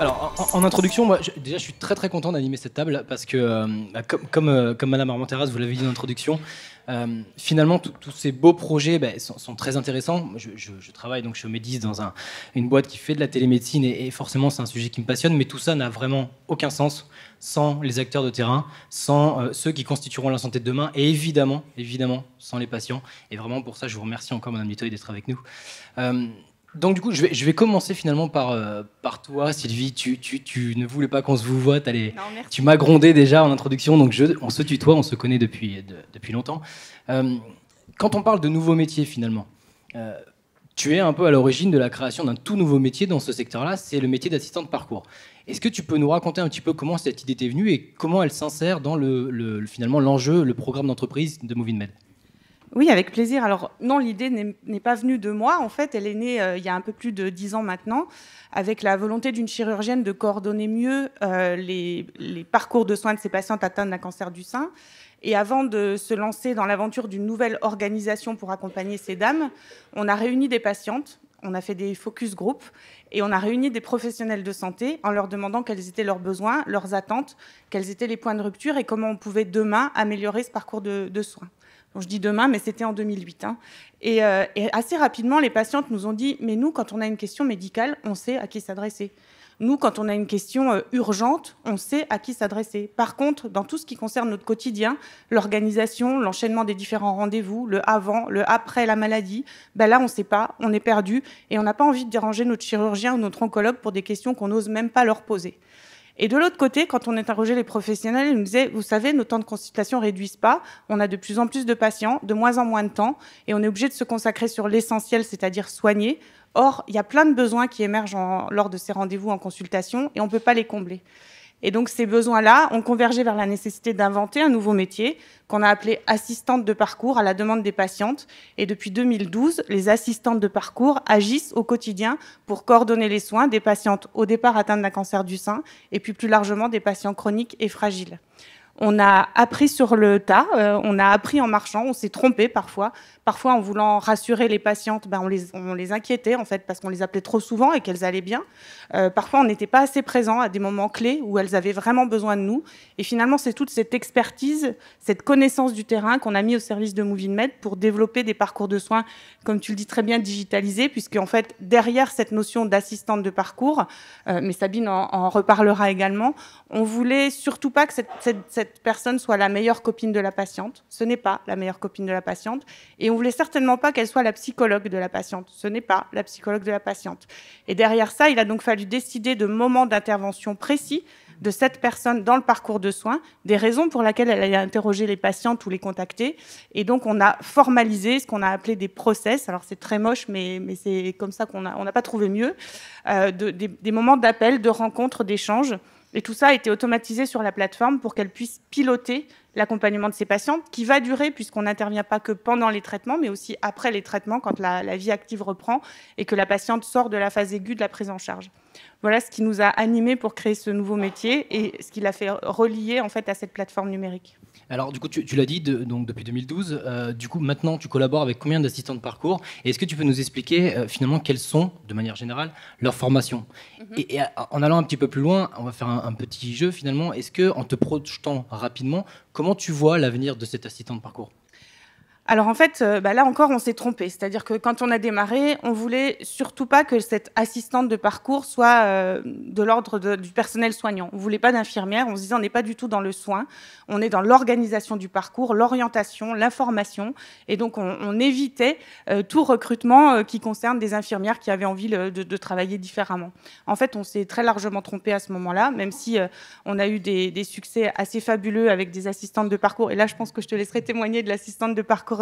Alors, en, introduction, moi, déjà, je suis très très content d'animer cette table parce que, euh, bah, comme, comme, euh, Madame Armenteras, vous l'avez dit en introduction, euh, finalement, tous ces beaux projets bah, sont, très intéressants. Je, travaille donc chez Médis dans une boîte qui fait de la télémédecine et, forcément, c'est un sujet qui me passionne, mais tout ça n'a vraiment aucun sens sans les acteurs de terrain, sans ceux qui constitueront la santé de demain et évidemment, évidemment, sans les patients. Et vraiment, pour ça, je vous remercie encore, Madame Nitoy, d'être avec nous. Donc du coup, je vais, commencer finalement par, euh, toi, Sylvie. Tu, ne voulais pas qu'on se vous voit. tu m'as grondé déjà en introduction, donc je, on se tutoie, on se connaît depuis, depuis longtemps. Euh, quand on parle de nouveaux métiers finalement, euh, tu es un peu à l'origine de la création d'un tout nouveau métier dans ce secteur-là, c'est le métier d'assistant de parcours. Est-ce que tu peux nous raconter un petit peu comment cette idée t'est venue et comment elle s'insère dans le, finalement l'enjeu, le programme d'entreprise de Med oui, avec plaisir. Alors non, l'idée n'est pas venue de moi. En fait, elle est née euh, il y a un peu plus de dix ans maintenant, avec la volonté d'une chirurgienne de coordonner mieux euh, les, parcours de soins de ces patientes atteintes d'un cancer du sein. Et avant de se lancer dans l'aventure d'une nouvelle organisation pour accompagner ces dames, on a réuni des patientes, on a fait des focus groupes et on a réuni des professionnels de santé en leur demandant quels étaient leurs besoins, leurs attentes, quels étaient les points de rupture et comment on pouvait demain améliorer ce parcours de soins je dis demain, mais c'était en 2008. Hein. Euh, et, assez rapidement, les patientes nous ont dit, mais nous, quand on a une question médicale, on sait à qui s'adresser. Nous, quand on a une question euh, urgente, on sait à qui s'adresser. Par contre, dans tout ce qui concerne notre quotidien, l'organisation, l'enchaînement des différents rendez-vous, le avant, le après la maladie, ben là, on ne sait pas, on est perdu et on n'a pas envie de déranger notre chirurgien ou notre oncologue pour des questions qu'on n'ose même pas leur poser. Et de l'autre côté, quand on interrogeait les professionnels, ils nous disaient, vous savez, nos temps de consultation réduisent pas, on a de plus en plus de patients, de moins en moins de temps, et on est obligé de se consacrer sur l'essentiel, c'est-à-dire soigner. Or, il y a plein de besoins qui émergent lors de ces rendez-vous en consultation, et on ne peut pas les combler. Et donc ces besoins-là ont convergé vers la nécessité d'inventer un nouveau métier qu'on a appelé assistante de parcours à la demande des patientes. Et depuis 2012, les assistantes de parcours agissent au quotidien pour coordonner les soins des patientes au départ atteintes d'un cancer du sein et puis plus largement des patients chroniques et fragiles. On a appris sur le tas, euh, on a appris en marchant, on s'est trompé parfois. Parfois, en voulant rassurer les patientes, ben, on, les, les inquiétait en fait parce qu'on les appelait trop souvent et qu'elles allaient bien. Euh, parfois, on n'était pas assez présent à des moments clés où elles avaient vraiment besoin de nous. Et finalement, c'est toute cette expertise, cette connaissance du terrain qu'on a mis au service de Med pour développer des parcours de soins, comme tu le dis très bien, digitalisés, puisque en fait, derrière cette notion d'assistante de parcours, euh, mais Sabine en, reparlera également, on voulait surtout pas que cette personne soit la meilleure copine de la patiente. Ce n'est pas la meilleure copine de la patiente. Et on voulait certainement pas qu'elle soit la psychologue de la patiente. Ce n'est pas la psychologue de la patiente. Et derrière ça, il a donc fallu décider de moments d'intervention précis de cette personne dans le parcours de soins, des raisons pour lesquelles elle a interrogé les patientes ou les contacter. Et donc, on a formalisé ce qu'on a appelé des process. Alors, c'est très moche, mais, c'est comme ça qu'on n'a pas trouvé mieux. Euh, des moments d'appel, de rencontre, d'échange. Et tout ça a été automatisé sur la plateforme pour qu'elle puisse piloter l'accompagnement de ses patientes, qui va durer puisqu'on n'intervient pas que pendant les traitements, mais aussi après les traitements, quand la, vie active reprend et que la patiente sort de la phase aiguë de la prise en charge. Voilà ce qui nous a animés pour créer ce nouveau métier et ce qui l'a fait relier en fait à cette plateforme numérique. Alors, du coup, tu, l'as dit, donc depuis 2012, euh, du coup, maintenant, tu collabores avec combien d'assistants de parcours Et est-ce que tu peux nous expliquer euh, finalement quelles sont, de manière générale, leurs formations mhm. Et, euh, en allant un petit peu plus loin, on va faire un, un petit jeu finalement. Est-ce que, en te projetant rapidement, comment tu vois l'avenir de cet assistant de parcours alors en fait, euh, bah, là encore, on s'est trompé. C'est-à-dire que quand on a démarré, on voulait surtout pas que cette assistante de parcours soit euh, de l'ordre du personnel soignant. On voulait pas d'infirmière. On se disait on n'est pas du tout dans le soin. On est dans l'organisation du parcours, l'orientation, l'information. Et donc on, évitait euh, tout recrutement qui concerne des infirmières qui avaient envie de, travailler différemment. En fait, on s'est très largement trompé à ce moment-là, même si on a eu des succès assez fabuleux avec des assistantes de parcours. Et là, je pense que je te laisserai témoigner de l'assistante de parcours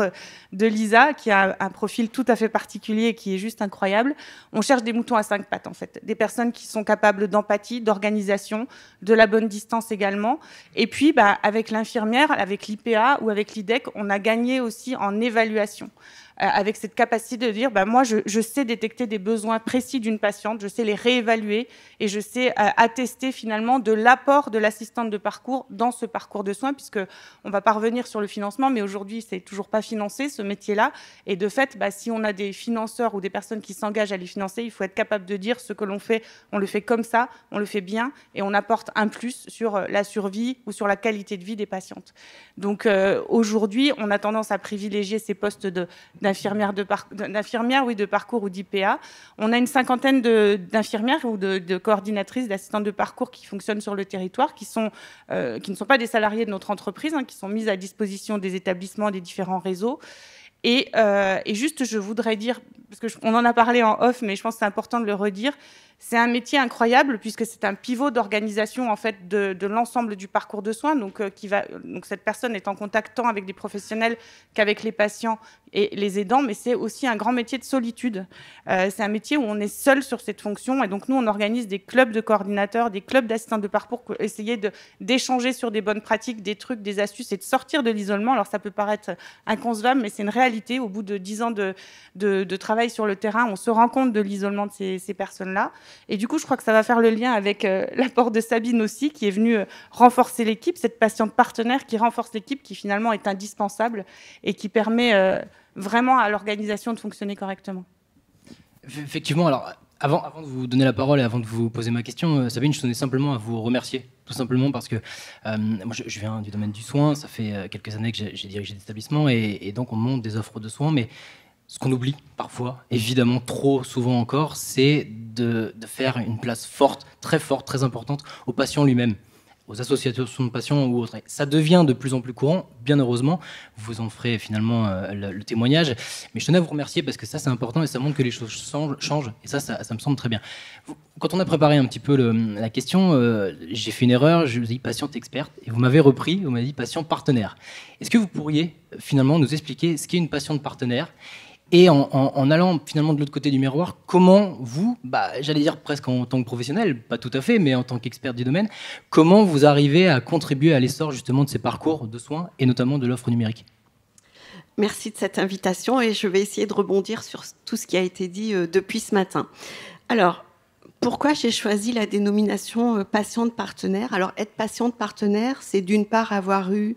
de Lisa, qui a un profil tout à fait particulier et qui est juste incroyable. On cherche des moutons à cinq pattes, en fait. Des personnes qui sont capables d'empathie, d'organisation, de la bonne distance également. Et puis, bah, avec l'infirmière, avec l'IPA ou avec l'IDEC, on a gagné aussi en évaluation. Euh, avec cette capacité de dire, bah, moi, je, sais détecter des besoins précis d'une patiente, je sais les réévaluer et je sais euh, attester finalement de l'apport de l'assistante de parcours dans ce parcours de soins, puisque on va pas revenir sur le financement, mais aujourd'hui, c'est toujours pas financé ce métier-là. Et de fait, bah, si on a des financeurs ou des personnes qui s'engagent à les financer, il faut être capable de dire ce que l'on fait, on le fait comme ça, on le fait bien et on apporte un plus sur euh, la survie ou sur la qualité de vie des patientes. Donc aujourd'hui, on a tendance à privilégier ces postes de d'infirmières de, oui, de parcours ou d'IPA. On a une cinquantaine d'infirmières ou de, de coordinatrices, d'assistantes de parcours qui fonctionnent sur le territoire, qui, sont, euh, qui ne sont pas des salariés de notre entreprise, hein, qui sont mises à disposition des établissements, des différents réseaux. Et, euh, et, juste, je voudrais dire, parce qu'on en a parlé en off, mais je pense que c'est important de le redire, c'est un métier incroyable puisque c'est un pivot d'organisation en fait de, l'ensemble du parcours de soins. Euh, donc, cette personne est en contact tant avec des professionnels qu'avec les patients et les aidants, mais c'est aussi un grand métier de solitude. Euh, c'est un métier où on est seul sur cette fonction et donc nous on organise des clubs de coordinateurs, des clubs d'assistants de parcours pour essayer d'échanger sur des bonnes pratiques, des trucs, des astuces et de sortir de l'isolement. Alors ça peut paraître inconcevable, mais c'est une réalité. Au bout de dix ans de, travail sur le terrain, on se rend compte de l'isolement de ces personnes-là. Et du coup, je crois que ça va faire le lien avec euh, l'apport de Sabine aussi, qui est venue euh, renforcer l'équipe, cette patiente partenaire qui renforce l'équipe, qui finalement est indispensable et qui permet euh, vraiment à l'organisation de fonctionner correctement. Effectivement, alors avant, de vous donner la parole et avant de vous poser ma question, Sabine, je tenais simplement à vous remercier. Tout simplement parce que moi, je, viens du domaine du soin, ça fait quelques années que j'ai dirigé des établissements et, et, donc on monte des offres de soins, mais ce qu'on oublie parfois, évidemment trop souvent encore, c'est de, de, faire une place forte, très forte, très importante aux patients lui-même, aux associations de patients ou autres. Ça devient de plus en plus courant, bien heureusement. Vous en ferez finalement euh, le, témoignage. Mais je tenais à vous remercier parce que ça, c'est important et ça montre que les choses changent. Et ça, ça, me semble très bien. quand on a préparé un petit peu la question, euh, j'ai fait une erreur. Je vous ai dit patiente experte et vous m'avez repris. Vous m'avez dit patient partenaire. Est-ce que vous pourriez euh, finalement nous expliquer ce qu'est une patiente partenaire et en, allant finalement de l'autre côté du miroir, comment vous, bah, j'allais dire presque en tant que professionnel, pas tout à fait, mais en tant qu'expert du domaine, comment vous arrivez à contribuer à l'essor justement de ces parcours de soins et notamment de l'offre numérique Merci de cette invitation et je vais essayer de rebondir sur tout ce qui a été dit euh, depuis ce matin. Alors, pourquoi j'ai choisi la dénomination euh, patiente partenaire Alors, être patiente partenaire, c'est d'une part avoir eu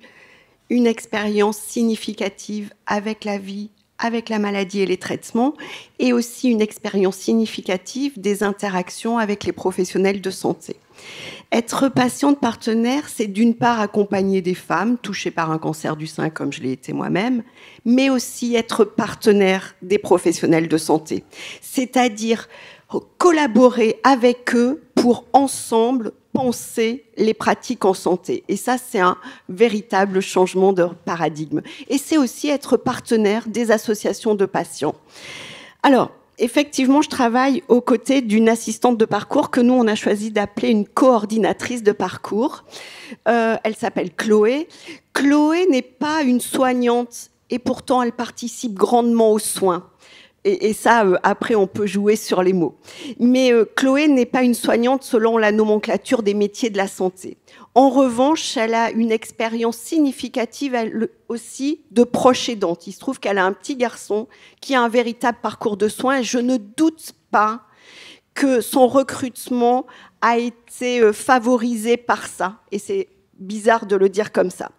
une expérience significative avec la vie avec la maladie et les traitements, et aussi une expérience significative des interactions avec les professionnels de santé. Être patiente partenaire, c'est d'une part accompagner des femmes touchées par un cancer du sein comme je l'ai été moi-même, mais aussi être partenaire des professionnels de santé, c'est-à-dire collaborer avec eux pour ensemble penser les pratiques en santé. Et ça, c'est un véritable changement de paradigme. Et c'est aussi être partenaire des associations de patients. Alors, effectivement, je travaille aux côtés d'une assistante de parcours que nous, on a choisi d'appeler une coordinatrice de parcours. Euh, elle s'appelle Chloé. Chloé n'est pas une soignante et pourtant elle participe grandement aux soins. Et, ça, euh, après, on peut jouer sur les mots. Mais euh, Chloé n'est pas une soignante selon la nomenclature des métiers de la santé. En revanche, elle a une expérience significative aussi de proche aidante. Il se trouve qu'elle a un petit garçon qui a un véritable parcours de soins. je ne doute pas que son recrutement a été euh, favorisé par ça. Et c'est bizarre de le dire comme ça.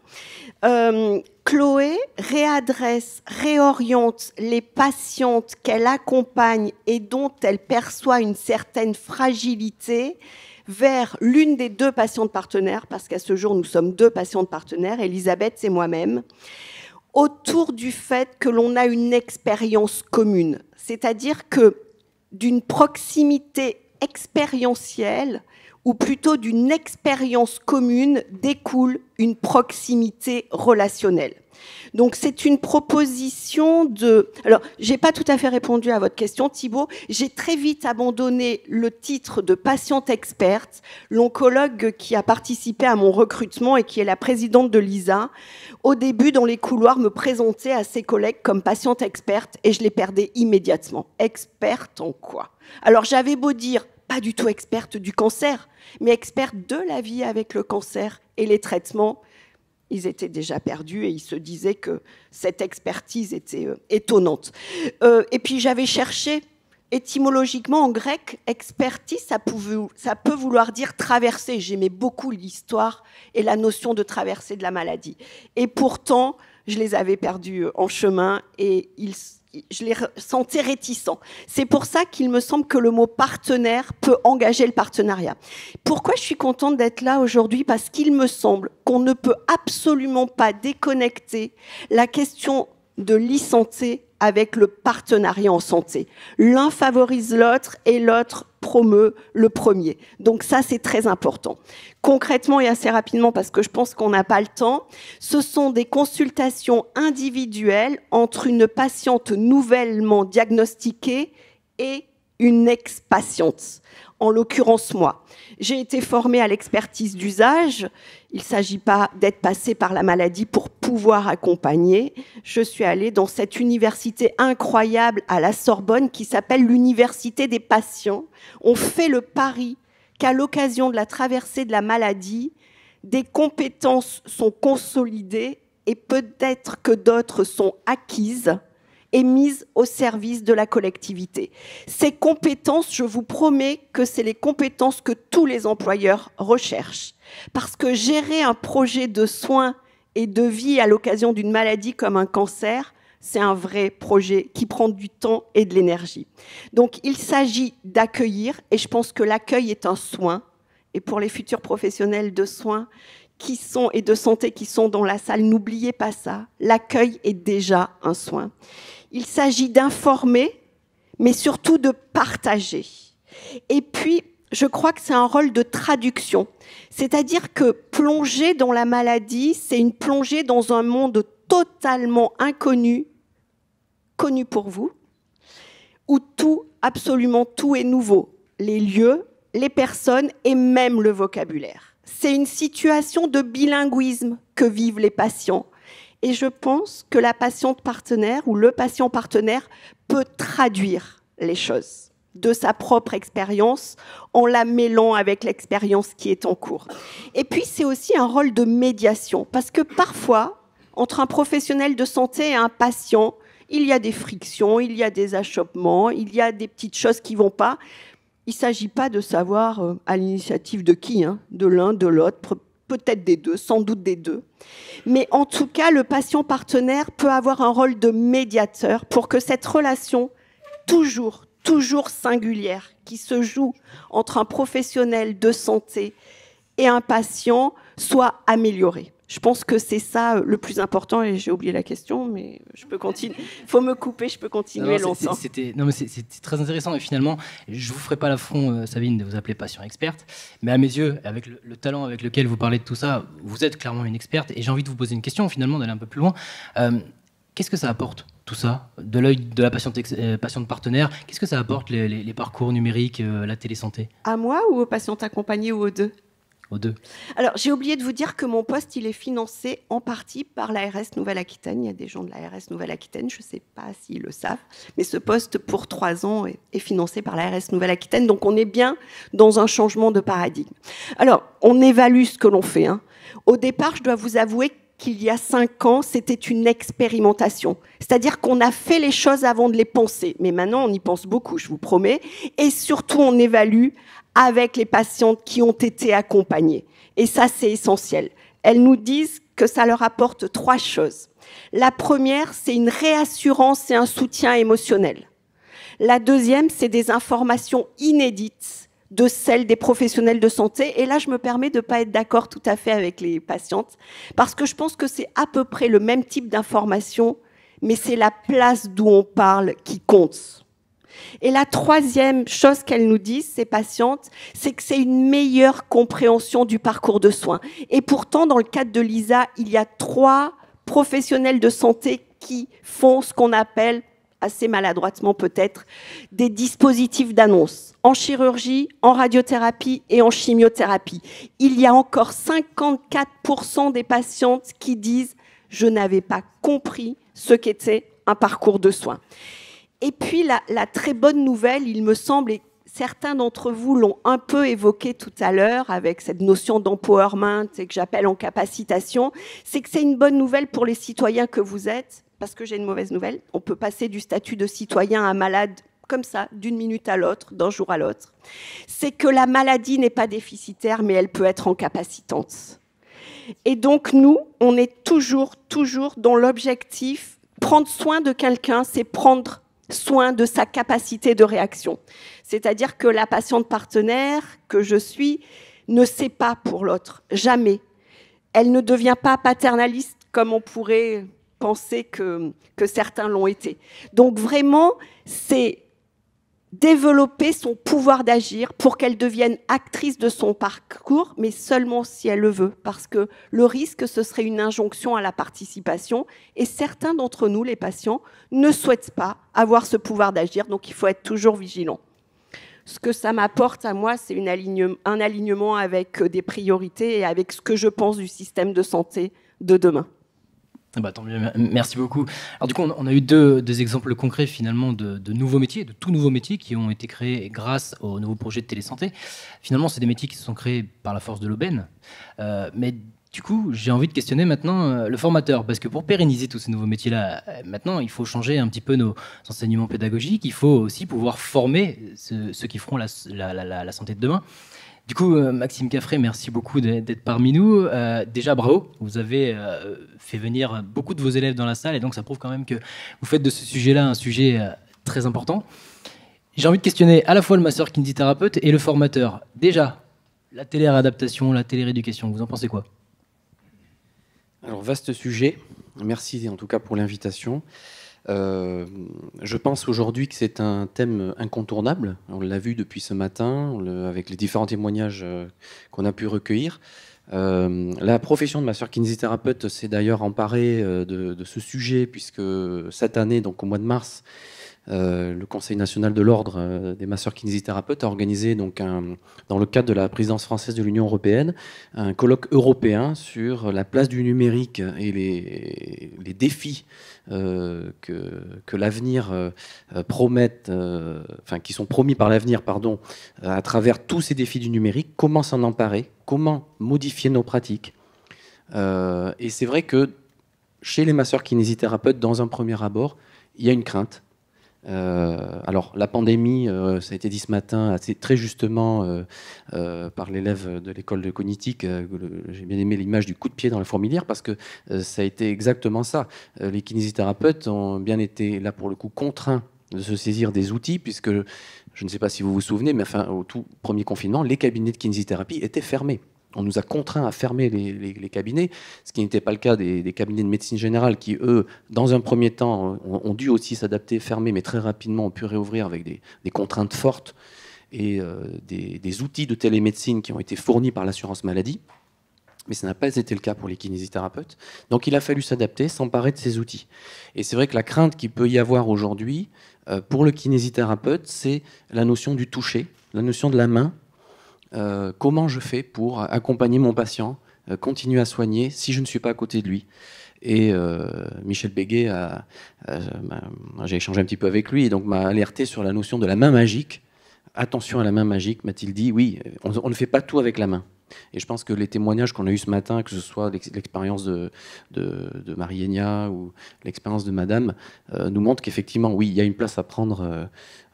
Euh, Chloé réadresse, réoriente les patientes qu'elle accompagne et dont elle perçoit une certaine fragilité vers l'une des deux patientes partenaires, parce qu'à ce jour, nous sommes deux patientes partenaires, Elisabeth et moi-même, autour du fait que l'on a une expérience commune. C'est-à-dire que d'une proximité expérientielle, ou plutôt d'une expérience commune, découle une proximité relationnelle. Donc c'est une proposition de. Alors j'ai pas tout à fait répondu à votre question, Thibault. J'ai très vite abandonné le titre de patiente experte. L'oncologue qui a participé à mon recrutement et qui est la présidente de l'ISA, au début dans les couloirs me présentait à ses collègues comme patiente experte et je les perdais immédiatement. Experte en quoi Alors j'avais beau dire pas du tout experte du cancer, mais experte de la vie avec le cancer et les traitements. Ils étaient déjà perdus et ils se disaient que cette expertise était euh, étonnante. Euh, et puis j'avais cherché étymologiquement en grec, expertise, ça, pouvait, ça peut vouloir dire traverser. J'aimais beaucoup l'histoire et la notion de traverser de la maladie. Et pourtant, je les avais perdus euh, en chemin et ils je les sentais réticents. C'est pour ça qu'il me semble que le mot partenaire peut engager le partenariat. Pourquoi je suis contente d'être là aujourd'hui Parce qu'il me semble qu'on ne peut absolument pas déconnecter la question de le avec le partenariat en santé. L'un favorise l'autre et l'autre promeut le premier. Donc ça, c'est très important. Concrètement et assez rapidement, parce que je pense qu'on n'a pas le temps, ce sont des consultations individuelles entre une patiente nouvellement diagnostiquée et une ex-patiente en l'occurrence moi. J'ai été formée à l'expertise d'usage. Il ne s'agit pas d'être passé par la maladie pour pouvoir accompagner. Je suis allée dans cette université incroyable à la Sorbonne qui s'appelle l'université des patients. On fait le pari qu'à l'occasion de la traversée de la maladie, des compétences sont consolidées et peut-être que d'autres sont acquises est mise au service de la collectivité. Ces compétences, je vous promets que c'est les compétences que tous les employeurs recherchent. Parce que gérer un projet de soins et de vie à l'occasion d'une maladie comme un cancer, c'est un vrai projet qui prend du temps et de l'énergie. Donc il s'agit d'accueillir, et je pense que l'accueil est un soin. Et pour les futurs professionnels de soins, qui sont et de santé qui sont dans la salle, n'oubliez pas ça. L'accueil est déjà un soin. Il s'agit d'informer, mais surtout de partager. Et puis, je crois que c'est un rôle de traduction. C'est-à-dire que plonger dans la maladie, c'est une plongée dans un monde totalement inconnu, connu pour vous, où tout, absolument tout est nouveau. Les lieux, les personnes et même le vocabulaire c'est une situation de bilinguisme que vivent les patients. Et je pense que la patiente partenaire ou le patient partenaire peut traduire les choses de sa propre expérience en la mêlant avec l'expérience qui est en cours. Et puis c'est aussi un rôle de médiation, parce que parfois, entre un professionnel de santé et un patient, il y a des frictions, il y a des achoppements, il y a des petites choses qui vont pas il ne s'agit pas de savoir euh, à l'initiative de qui, hein, de l'un, de l'autre, peut-être des deux, sans doute des deux. Mais en tout cas, le patient partenaire peut avoir un rôle de médiateur pour que cette relation, toujours, toujours singulière, qui se joue entre un professionnel de santé et un patient, soit améliorée. Je pense que c'est ça euh, le plus important. Et j'ai oublié la question, mais je peux continuer. Faut me couper, je peux continuer longtemps. C'était non, mais très intéressant. Et finalement, je vous ferai pas l'affront, euh, Sabine, de vous appeler patient experte. Mais à mes yeux, avec le, talent avec lequel vous parlez de tout ça, vous êtes clairement une experte. Et j'ai envie de vous poser une question, finalement, d'aller un peu plus loin. Euh, qu'est-ce que ça apporte tout ça, de l'œil de la patiente, patiente partenaire, qu'est-ce que ça apporte les, les parcours numériques, la télésanté À moi ou aux patientes accompagnées ou aux deux deux. Alors, j'ai oublié de vous dire que mon poste, il est financé en partie par l'ARS Nouvelle-Aquitaine. Il y a des gens de l'ARS Nouvelle-Aquitaine, je ne sais pas s'ils le savent, mais ce poste, pour trois ans, est, financé par l'ARS Nouvelle-Aquitaine. Donc, on est bien dans un changement de paradigme. Alors, on évalue ce que l'on fait. Hein. Au départ, je dois vous avouer qu'il y a cinq ans, c'était une expérimentation. C'est-à-dire qu'on a fait les choses avant de les penser. Mais maintenant, on y pense beaucoup, je vous promets. Et surtout, on évalue avec les patientes qui ont été accompagnées. Et ça, c'est essentiel. Elles nous disent que ça leur apporte trois choses. La première, c'est une réassurance et un soutien émotionnel. La deuxième, c'est des informations inédites de celle des professionnels de santé. Et là, je me permets de ne pas être d'accord tout à fait avec les patientes, parce que je pense que c'est à peu près le même type d'information, mais c'est la place d'où on parle qui compte. Et la troisième chose qu'elles nous disent, ces patientes, c'est que c'est une meilleure compréhension du parcours de soins. Et pourtant, dans le cadre de l'ISA, il y a trois professionnels de santé qui font ce qu'on appelle assez maladroitement peut-être, des dispositifs d'annonce en chirurgie, en radiothérapie et en chimiothérapie. Il y a encore 54% des patientes qui disent ⁇ je n'avais pas compris ce qu'était un parcours de soins ⁇ Et puis la, très bonne nouvelle, il me semble, et certains d'entre vous l'ont un peu évoqué tout à l'heure avec cette notion d'empowerment et que j'appelle en capacitation, c'est que c'est une bonne nouvelle pour les citoyens que vous êtes parce que j'ai une mauvaise nouvelle, on peut passer du statut de citoyen à malade comme ça, d'une minute à l'autre, d'un jour à l'autre, c'est que la maladie n'est pas déficitaire, mais elle peut être incapacitante. Et donc nous, on est toujours, toujours dans l'objectif, prendre soin de quelqu'un, c'est prendre soin de sa capacité de réaction. C'est-à-dire que la patiente partenaire que je suis ne sait pas pour l'autre, jamais. Elle ne devient pas paternaliste comme on pourrait penser que, certains l'ont été. Donc vraiment, c'est développer son pouvoir d'agir pour qu'elle devienne actrice de son parcours, mais seulement si elle le veut, parce que le risque, ce serait une injonction à la participation, et certains d'entre nous, les patients, ne souhaitent pas avoir ce pouvoir d'agir, donc il faut être toujours vigilant. Ce que ça m'apporte à moi, c'est un alignement avec euh, des priorités et avec ce que je pense du système de santé de demain. Ah bah, tant merci beaucoup. Alors du coup, on, a eu deux, exemples concrets finalement de, nouveaux métiers, de tout nouveaux métiers qui ont été créés grâce aux nouveaux projets de télésanté. Finalement, c'est des métiers qui se sont créés par la force de l'aubaine. Euh, mais du coup, j'ai envie de questionner maintenant euh, le formateur, parce que pour pérenniser tous ces nouveaux métiers-là, euh, maintenant, il faut changer un petit peu nos enseignements pédagogiques, il faut aussi pouvoir former ceux, qui feront la santé de demain. Du coup, euh, Maxime Caffré, merci beaucoup d'être parmi nous. Euh, déjà, bravo, vous avez euh, fait venir beaucoup de vos élèves dans la salle et donc ça prouve quand même que vous faites de ce sujet-là un sujet très important. J'ai envie de questionner à la fois le masseur kinésithérapeute et le formateur. Déjà, la télé-réadaptation, la télé télérééducation, vous en pensez quoi Alors, vaste sujet. Merci en tout cas pour l'invitation. Euh, je pense aujourd'hui que c'est un thème incontournable. On l'a vu depuis ce matin, avec les différents témoignages euh, qu'on a pu recueillir. Euh, la profession de ma soeur kinésithérapeute s'est d'ailleurs emparée de, de, ce sujet, puisque cette année, donc au mois de mars, euh, le Conseil national de l'ordre euh, des masseurs kinésithérapeutes a organisé donc dans le cadre de la présidence française de l'Union européenne un colloque européen sur la place du numérique et les, défis euh, que, l'avenir enfin qui sont promis par l'avenir, pardon, à travers tous ces défis du numérique. Comment s'en emparer Comment modifier nos pratiques Et c'est vrai que chez les masseurs kinésithérapeutes, dans un premier abord, il y a une crainte euh, alors la pandémie, euh, ça a été dit ce matin assez, très justement euh, par l'élève de l'école de cognitique. J'ai bien aimé l'image du coup de pied dans la fourmilière parce que ça a été exactement ça. les kinésithérapeutes ont bien été là pour le coup contraints de se saisir des outils puisque je ne sais pas si vous vous souvenez, mais enfin au tout premier confinement, les cabinets de kinésithérapie étaient fermés on nous a contraints à fermer les, cabinets, ce qui n'était pas le cas des, cabinets de médecine générale qui, eux, dans un premier temps, ont, dû aussi s'adapter, fermer, mais très rapidement ont pu réouvrir avec des, contraintes fortes et euh, des, outils de télémédecine qui ont été fournis par l'assurance maladie. Mais ça n'a pas été le cas pour les kinésithérapeutes. Donc il a fallu s'adapter, s'emparer de ces outils. Et c'est vrai que la crainte qu'il peut y avoir aujourd'hui euh, pour le kinésithérapeute, c'est la notion du toucher, la notion de la main, euh, comment je fais pour accompagner mon patient, euh, continuer à soigner si je ne suis pas à côté de lui. Et euh, Michel Béguet, a, bah, j'ai échangé un petit peu avec lui, et donc m'a alerté sur la notion de la main magique. Attention à la main magique, m'a-t-il dit. Oui, on, ne fait pas tout avec la main. Et je pense que les témoignages qu'on a eus ce matin, que ce soit l'expérience de, de, marie ou l'expérience de Madame, nous montrent qu'effectivement, oui, il y a une place à prendre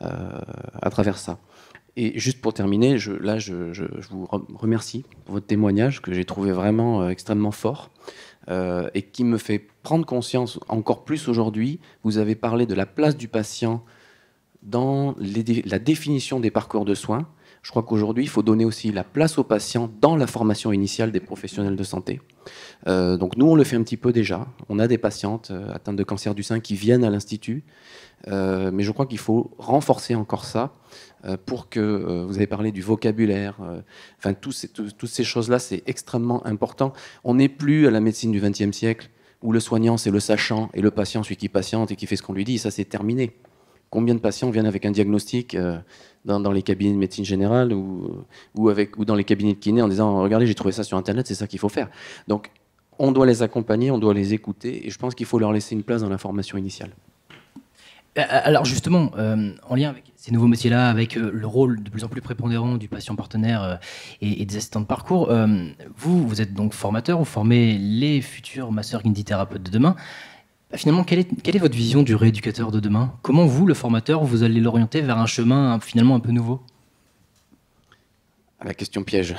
à travers ça. Et juste pour terminer, je, là, je, vous remercie pour votre témoignage que j'ai trouvé vraiment euh, extrêmement fort euh, et qui me fait prendre conscience encore plus aujourd'hui. Vous avez parlé de la place du patient dans la définition des parcours de soins. Je crois qu'aujourd'hui, il faut donner aussi la place au patient dans la formation initiale des professionnels de santé. Euh, donc nous, on le fait un petit peu déjà. On a des patientes atteintes de cancer du sein qui viennent à l'Institut, mais je crois qu'il faut renforcer encore ça euh, pour que euh, vous avez parlé du vocabulaire, euh, enfin toutes ces choses-là, c'est extrêmement important. On n'est plus à la médecine du XXe siècle où le soignant c'est le sachant et le patient celui qui patiente et qui fait ce qu'on lui dit. Ça c'est terminé. Combien de patients viennent avec un diagnostic dans, les cabinets de médecine générale ou, ou dans les cabinets de kiné en disant regardez j'ai trouvé ça sur internet, c'est ça qu'il faut faire. Donc on doit les accompagner, on doit les écouter, et je pense qu'il faut leur laisser une place dans la formation initiale. Euh, euh, alors justement, euh, en lien avec ces nouveaux métiers-là, avec le rôle de plus en plus prépondérant du patient partenaire et, des assistants de parcours, vous, vous êtes donc formateur, vous formez les futurs masseurs thérapeutes de demain. Bah, finalement, quelle est, quelle est, votre vision du rééducateur de demain Comment vous, le formateur, vous allez l'orienter vers un chemin finalement un peu nouveau ah, La question piège.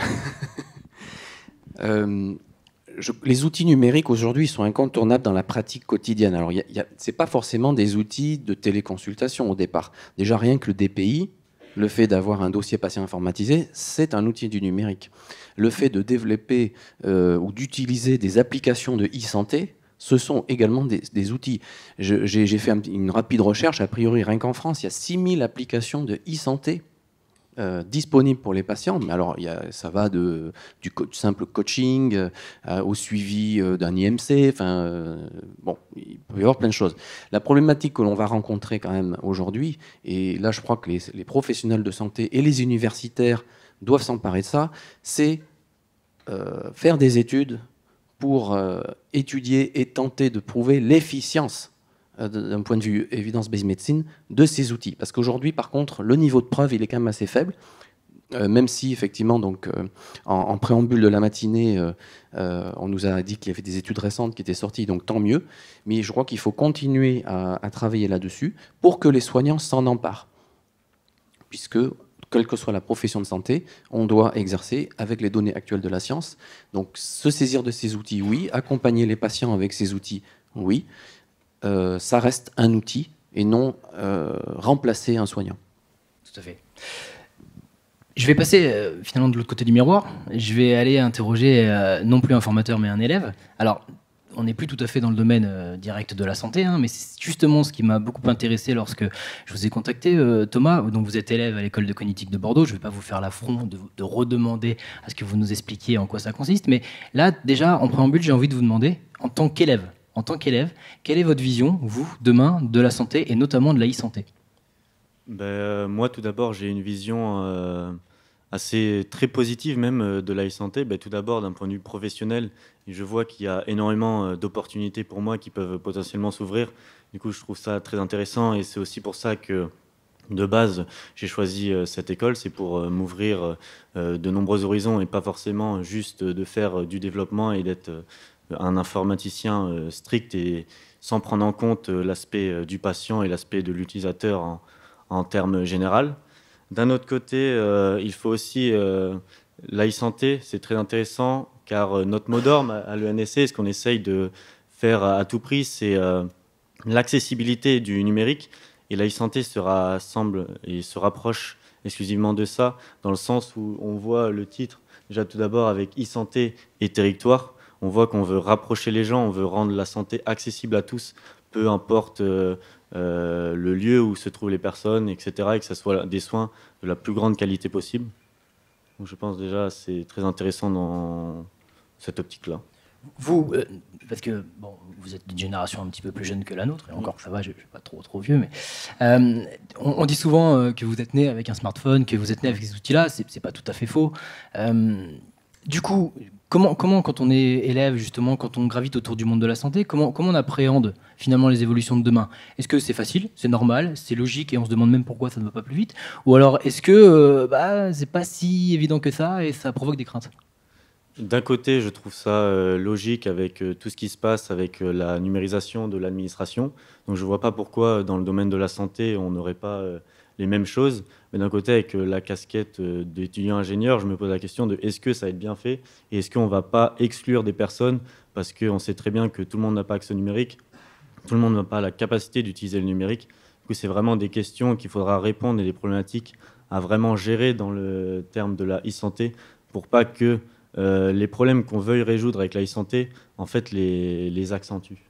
les outils numériques aujourd'hui sont incontournables dans la pratique quotidienne. Alors, ce n'est pas forcément des outils de téléconsultation au départ. Déjà, rien que le DPI, le fait d'avoir un dossier patient informatisé, c'est un outil du numérique. Le fait de développer euh, ou d'utiliser des applications de e-santé, ce sont également des, des outils. J'ai fait une rapide recherche, a priori rien qu'en France, il y a 6000 applications de e-santé euh, disponible pour les patients. Mais alors, y ça va de, du, simple coaching euh, au suivi euh, d'un IMC. Enfin, bon, il peut y avoir plein de choses. La problématique que l'on va rencontrer quand même aujourd'hui, et là, je crois que les, professionnels de santé et les universitaires doivent s'emparer de ça, c'est faire des études pour étudier et tenter de prouver l'efficience euh, d'un point de vue évidence-based médecine, de ces outils. Parce qu'aujourd'hui, par contre, le niveau de preuve, il est quand même assez faible. Euh, même si effectivement, donc, euh, en, préambule de la matinée, on nous a dit qu'il y avait des études récentes qui étaient sorties, donc tant mieux. Mais je crois qu'il faut continuer à, à travailler là-dessus pour que les soignants s'en emparent, puisque quelle que soit la profession de santé, on doit exercer avec les données actuelles de la science. Donc, se saisir de ces outils, oui. Accompagner les patients avec ces outils, oui. Euh, ça reste un outil et non euh, remplacer un soignant. Tout à fait. Je vais passer euh, finalement de l'autre côté du miroir. Je vais aller interroger non plus un formateur mais un élève. Alors, on n'est plus tout à fait dans le domaine direct de la santé, hein, mais c'est justement ce qui m'a beaucoup intéressé lorsque je vous ai contacté, Thomas. dont vous êtes élève à l'école de cognitique de Bordeaux. Je ne vais pas vous faire l'affront de, de redemander à ce que vous nous expliquiez en quoi ça consiste, mais là déjà en préambule, j'ai envie de vous demander, en tant qu'élève, en tant qu'élève, quelle est votre vision, vous, demain, de la santé et notamment de la e-santé ben, euh, Moi, tout d'abord, j'ai une vision euh, assez très positive même euh, de la e-santé. Ben, tout d'abord, d'un point de vue professionnel, je vois qu'il y a énormément d'opportunités pour moi qui peuvent potentiellement s'ouvrir. Du coup, je trouve ça très intéressant et c'est aussi pour ça que de base, j'ai choisi cette école, c'est pour m'ouvrir de nombreux horizons et pas forcément juste de faire du développement et d'être un informaticien euh, strict et sans prendre en compte euh, l'aspect euh, du patient et l'aspect de l'utilisateur en, termes général. D'un autre côté, il faut aussi l'e-santé, c'est très intéressant car notre mot d'ordre à l'ENSC, ce qu'on essaye de faire à tout prix, c'est l'accessibilité du numérique et la santé sera semble et se rapproche exclusivement de ça dans le sens où on voit le titre déjà tout d'abord avec e-santé et territoire on voit qu'on veut rapprocher les gens, on veut rendre la santé accessible à tous, peu importe euh, euh, le lieu où se trouvent les personnes, etc., et que ce soit des soins de la plus grande qualité possible. je pense déjà c'est très intéressant dans cette optique-là. Vous, euh, parce que vous êtes d'une génération un petit peu plus jeune que la nôtre, et encore ça va, je ne suis pas trop trop vieux, mais on, dit souvent que vous êtes né avec un smartphone, que vous êtes né avec ces outils-là, ce n'est pas tout à fait faux. du coup, Comment, quand on est élève, justement, quand on gravite autour du monde de la santé, comment, comment on appréhende finalement les évolutions de demain Est-ce que c'est facile, c'est normal, c'est logique et on se demande même pourquoi ça ne va pas plus vite Ou alors est-ce que euh, bah, c'est pas si évident que ça et ça provoque des craintes D'un côté, je trouve ça euh, logique avec euh, tout ce qui se passe avec la numérisation de l'administration. Donc je ne vois pas pourquoi dans le domaine de la santé, on n'aurait pas les mêmes choses. Mais d'un côté, avec euh, la casquette euh, d'étudiant ingénieur, je me pose la question de est-ce que ça va être bien fait et est-ce qu'on ne va pas exclure des personnes parce qu'on sait très bien que tout le monde n'a pas accès au numérique, tout le monde n'a pas la capacité d'utiliser le numérique. Du c'est vraiment des questions qu'il faudra répondre et des problématiques à vraiment gérer dans le terme de la e-santé pour pas que euh, les problèmes qu'on veuille résoudre avec la e-santé, en fait, les, les accentuent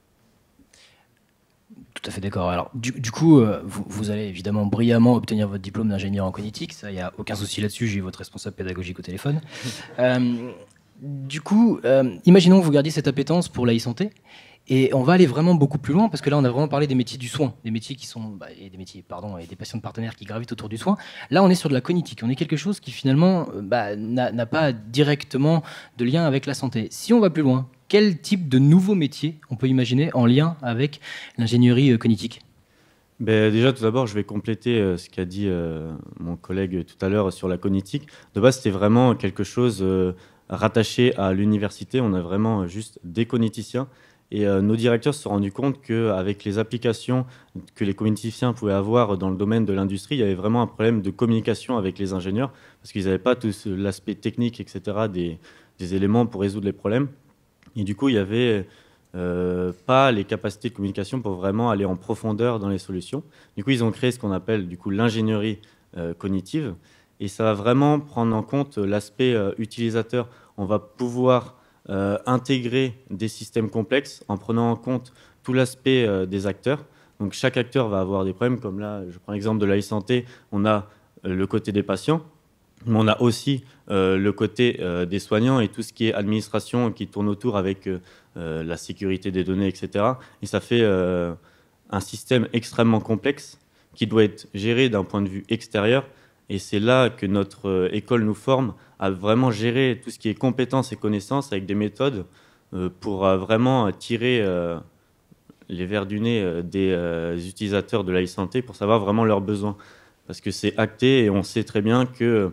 tout à fait d'accord. Alors, du, coup, euh, vous, allez évidemment brillamment obtenir votre diplôme d'ingénieur en cognitique. Ça, il n'y a aucun souci là-dessus. J'ai votre responsable pédagogique au téléphone. Euh, du coup, euh, imaginons que vous gardiez cette appétence pour la santé Et on va aller vraiment beaucoup plus loin parce que là, on a vraiment parlé des métiers du soin, des métiers qui sont bah, et des métiers, pardon, et des patients de partenaires qui gravitent autour du soin. Là, on est sur de la cognitique. On est quelque chose qui finalement bah, n'a pas directement de lien avec la santé. Si on va plus loin, quel type de nouveaux métiers on peut imaginer en lien avec l'ingénierie euh, cognitique ben déjà, tout d'abord, je vais compléter euh, ce qu'a dit euh, mon collègue tout à l'heure sur la cognitique. De base, c'était vraiment quelque chose rattaché à l'université. On a vraiment juste des cogniticiens. Et nos directeurs se sont rendus compte qu'avec les applications que les cogniticiens pouvaient avoir dans le domaine de l'industrie, il y avait vraiment un problème de communication avec les ingénieurs, parce qu'ils n'avaient pas tout l'aspect technique, etc., des éléments pour résoudre les problèmes. Et du coup, il n'y avait euh, pas les capacités de communication pour vraiment aller en profondeur dans les solutions. Du coup, ils ont créé ce qu'on appelle du coup l'ingénierie euh, cognitive. Et ça va vraiment prendre en compte l'aspect euh, utilisateur. On va pouvoir intégrer des systèmes complexes en prenant en compte tout l'aspect des acteurs. Donc chaque acteur va avoir des problèmes, comme là, je prends l'exemple de la e-santé, on a le côté des patients, on a aussi euh, le côté euh, des soignants et tout ce qui est administration qui tourne autour avec euh, la sécurité des données, etc. Et ça fait un système extrêmement complexe qui doit être géré d'un point de vue extérieur. Et c'est là que notre école nous forme à vraiment gérer tout ce qui est compétences et connaissances avec des méthodes pour vraiment tirer les verres du nez des utilisateurs de la santé pour savoir vraiment leurs besoins. Parce que c'est acté et on sait très bien que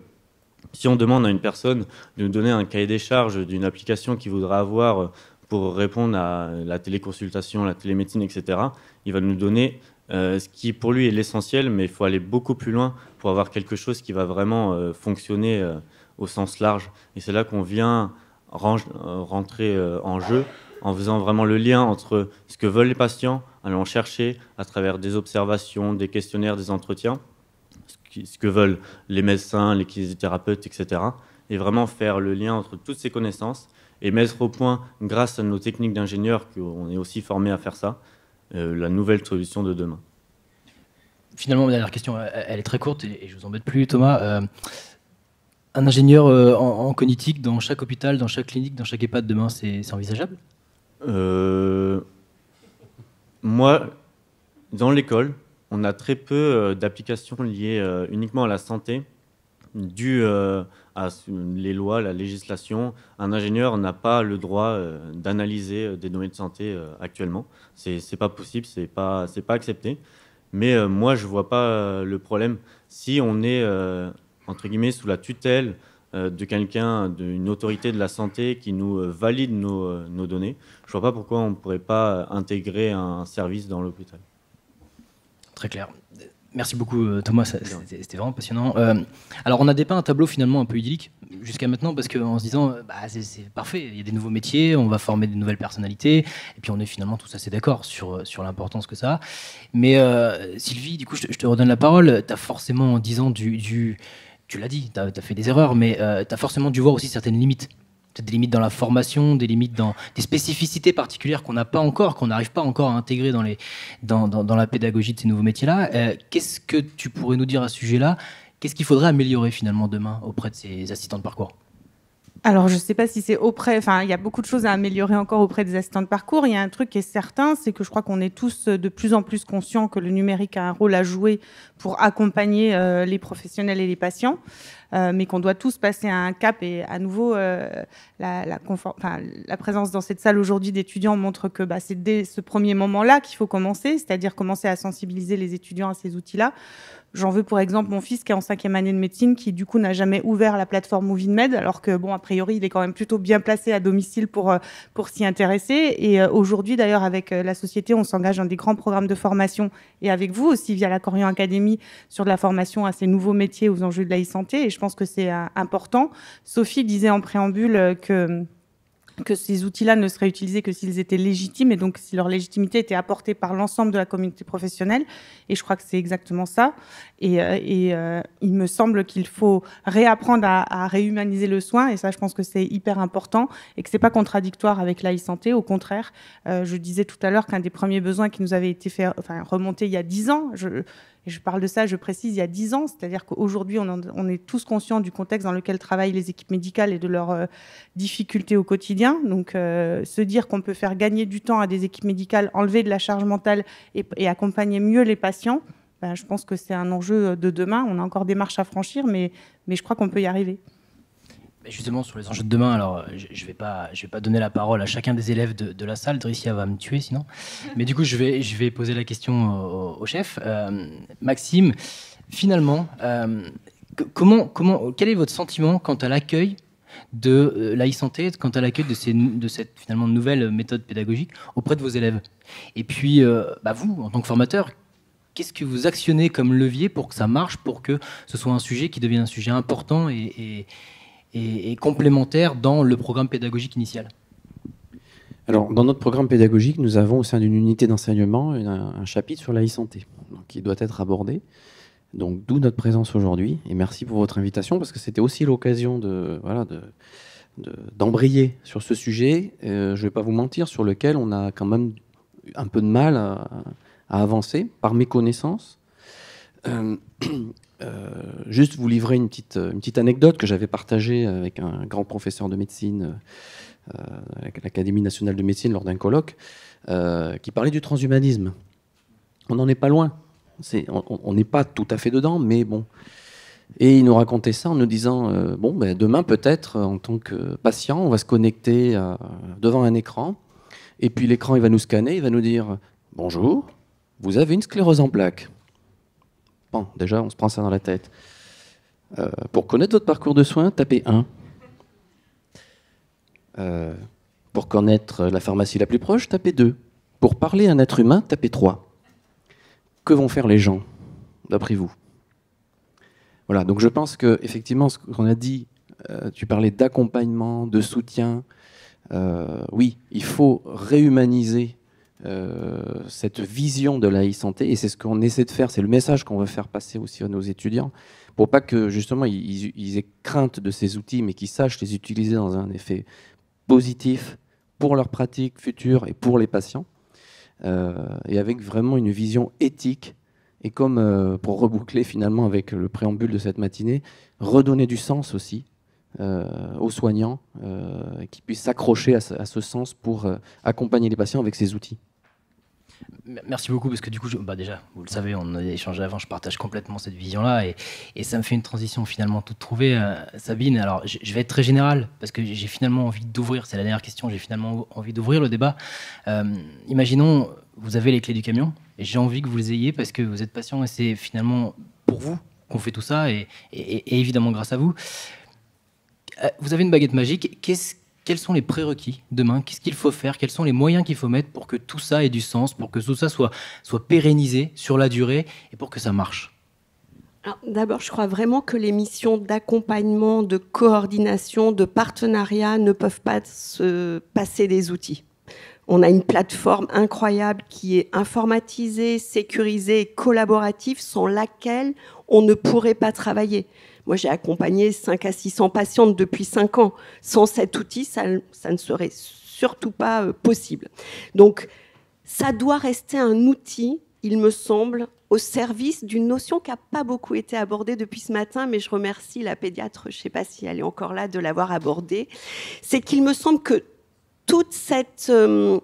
si on demande à une personne de nous donner un cahier des charges d'une application qu'il voudra avoir pour répondre à la téléconsultation, la télémédecine, etc., il va nous donner euh, ce qui pour lui est l'essentiel, mais il faut aller beaucoup plus loin pour avoir quelque chose qui va vraiment euh, fonctionner euh, au sens large. Et c'est là qu'on vient rentrer en jeu en faisant vraiment le lien entre ce que veulent les patients, allant chercher à travers des observations, des questionnaires, des entretiens, ce que veulent les médecins, les kinésithérapeutes, etc. Et vraiment faire le lien entre toutes ces connaissances et mettre au point, grâce à nos techniques d'ingénieurs, qu'on est aussi formés à faire ça, euh, la nouvelle solution de demain. Finalement, ma dernière question, elle est très courte et je vous embête plus, Thomas. Euh, un ingénieur euh, en, en, cognitique dans chaque hôpital, dans chaque clinique, dans chaque EHPAD demain, c'est envisageable Moi, dans l'école, on a très peu euh, d'applications liées euh, uniquement à la santé, dues euh, à les lois, la législation. Un ingénieur n'a pas le droit d'analyser des données de santé actuellement. Ce n'est pas possible, c'est pas pas accepté. Mais moi, je ne vois pas le problème si on est entre guillemets sous la tutelle de quelqu'un, d'une autorité de la santé qui nous valide nos, nos données. Je ne vois pas pourquoi on ne pourrait pas intégrer un service dans l'hôpital. Très clair. Merci beaucoup euh, Thomas, c'était vraiment passionnant. Euh, alors on a dépeint un tableau finalement un peu idyllique jusqu'à maintenant parce qu'en se disant euh, bah, c'est parfait, il y a des nouveaux métiers, on va former des nouvelles personnalités et puis on est finalement tous assez d'accord sur, sur l'importance que ça a. Mais Sylvie, du coup je te, redonne la parole, tu as forcément en disant du, du tu l'as dit, tu as, fait des erreurs, mais tu as forcément dû voir aussi certaines limites des limites dans la formation, des limites dans des spécificités particulières qu'on n'a pas encore, qu'on n'arrive pas encore à intégrer dans, les, dans, la pédagogie de ces nouveaux métiers-là. Euh, qu'est-ce que tu pourrais nous dire à ce sujet-là Qu'est-ce qu'il faudrait améliorer finalement demain auprès de ces assistants de parcours alors, je ne sais pas si c'est auprès, enfin, il y a beaucoup de choses à améliorer encore auprès des assistants de parcours. Il y a un truc qui est certain, c'est que je crois qu'on est tous de plus en plus conscients que le numérique a un rôle à jouer pour accompagner euh, les professionnels et les patients. Euh, mais qu'on doit tous passer à un cap. Et à nouveau, euh, la, présence dans cette salle aujourd'hui d'étudiants montre que bah, c'est dès ce premier moment-là qu'il faut commencer, c'est-à-dire commencer à sensibiliser les étudiants à ces outils-là J'en veux pour exemple mon fils qui est en cinquième année de médecine, qui du coup n'a jamais ouvert la plateforme MovinMed, alors que bon, a priori, il est quand même plutôt bien placé à domicile pour euh, pour s'y intéresser. Et euh, aujourd'hui, d'ailleurs, avec euh, la société, on s'engage dans des grands programmes de formation et avec vous aussi via la Corian Academy sur de la formation à ces nouveaux métiers aux enjeux de la e-santé. Et je pense que c'est important. Sophie disait en préambule que que ces outils-là ne seraient utilisés que s'ils étaient légitimes et donc si leur légitimité était apportée par l'ensemble de la communauté professionnelle. Et je crois que c'est exactement ça. Et, euh, et euh, il me semble qu'il faut réapprendre à, réhumaniser le soin. Et ça, je pense que c'est hyper important et que c'est pas contradictoire avec la santé Au contraire, euh, je disais tout à l'heure qu'un des premiers besoins qui nous avait été fait, enfin, remonté il y a dix ans, je, et je parle de ça, je précise, il y a dix ans, c'est-à-dire qu'aujourd'hui, on, est tous conscients du contexte dans lequel travaillent les équipes médicales et de leurs euh, difficultés au quotidien. Donc, euh, se dire qu'on peut faire gagner du temps à des équipes médicales, enlever de la charge mentale et, accompagner mieux les patients, ben, je pense que c'est un enjeu de demain. On a encore des marches à franchir, mais je crois qu'on peut y arriver. Justement, sur les enjeux de demain, alors euh, je ne vais, pas, je vais pas donner la parole à chacun des élèves de, la salle. Dricia va me tuer sinon. Mais du coup, je vais, je vais poser la question au, chef. Euh, Maxime, finalement, euh, comment, comment, quel est votre sentiment quant à l'accueil de la santé quant à l'accueil de, ces, de cette finalement nouvelle méthode pédagogique auprès de vos élèves Et puis, bah, vous, en tant que formateur, qu'est-ce que vous actionnez comme levier pour que ça marche, pour que ce soit un sujet qui devienne un sujet important et et, complémentaire dans le programme pédagogique initial alors, dans notre programme pédagogique, nous avons au sein d'une unité d'enseignement un, chapitre sur la e-santé, qui doit être abordé. Donc, d'où notre présence aujourd'hui. Et merci pour votre invitation, parce que c'était aussi l'occasion de, voilà, d'embrayer de, sur ce sujet, euh, je ne vais pas vous mentir, sur lequel on a quand même un peu de mal à, avancer par méconnaissance. Euh, euh, juste vous livrer une petite, anecdote que j'avais partagée avec un grand professeur de médecine euh, à l'Académie nationale de médecine lors d'un colloque, euh, qui parlait du transhumanisme. On n'en est pas loin. on n'est pas tout à fait dedans, mais bon. Et il nous racontait ça en nous disant bon, ben, demain peut-être, en tant que patient, on va se connecter devant un écran, et puis l'écran il va nous scanner, il va nous dire bonjour, vous avez une sclérose en plaques déjà, on se prend ça dans la tête. Euh, pour connaître votre parcours de soins, tapez 1. Euh, pour connaître la pharmacie la plus proche, tapez 2. Pour parler à un être humain, tapez 3. Que vont faire les gens, d'après vous Voilà, donc je pense que effectivement, ce qu'on a dit, euh, tu parlais d'accompagnement, de soutien. oui, il faut réhumaniser euh, cette vision de la e-santé, et c'est ce qu'on essaie de faire, c'est le message qu'on veut faire passer aussi à nos étudiants, pour pas que justement ils, aient crainte de ces outils, mais qu'ils sachent les utiliser dans un effet positif pour leur pratique future et pour les patients, euh, et avec vraiment une vision éthique. Et comme euh, pour reboucler finalement avec le préambule de cette matinée, redonner du sens aussi aux soignants euh, qui puissent s'accrocher à, ce sens pour accompagner les patients avec ces outils. Merci beaucoup, parce que du coup, je, bah déjà, vous le savez, on a échangé avant, je partage complètement cette vision-là, et, ça me fait une transition finalement toute trouvée, euh, Sabine. Alors, je, vais être très général, parce que j'ai finalement envie d'ouvrir, c'est la dernière question, j'ai finalement envie d'ouvrir le débat. Euh, imaginons, vous avez les clés du camion, et j'ai envie que vous les ayez, parce que vous êtes patient, et c'est finalement pour vous qu'on fait tout ça, et, et évidemment grâce à vous. Euh, vous avez une baguette magique, qu'est-ce quels sont les prérequis demain Qu'est-ce qu'il faut faire Quels sont les moyens qu'il faut mettre pour que tout ça ait du sens, pour que tout ça soit, pérennisé sur la durée et pour que ça marche D'abord, je crois vraiment que les missions d'accompagnement, de coordination, de partenariat ne peuvent pas se passer des outils. On a une plateforme incroyable qui est informatisée, sécurisée et collaborative, sans laquelle on ne pourrait pas travailler. Moi, j'ai accompagné 5 à 600 patientes depuis 5 ans. Sans cet outil, ça, ne serait surtout pas euh, possible. Donc, ça doit rester un outil, il me semble, au service d'une notion qui n'a pas beaucoup été abordée depuis ce matin, mais je remercie la pédiatre, je ne sais pas si elle est encore là, de l'avoir abordée. C'est qu'il me semble que euh,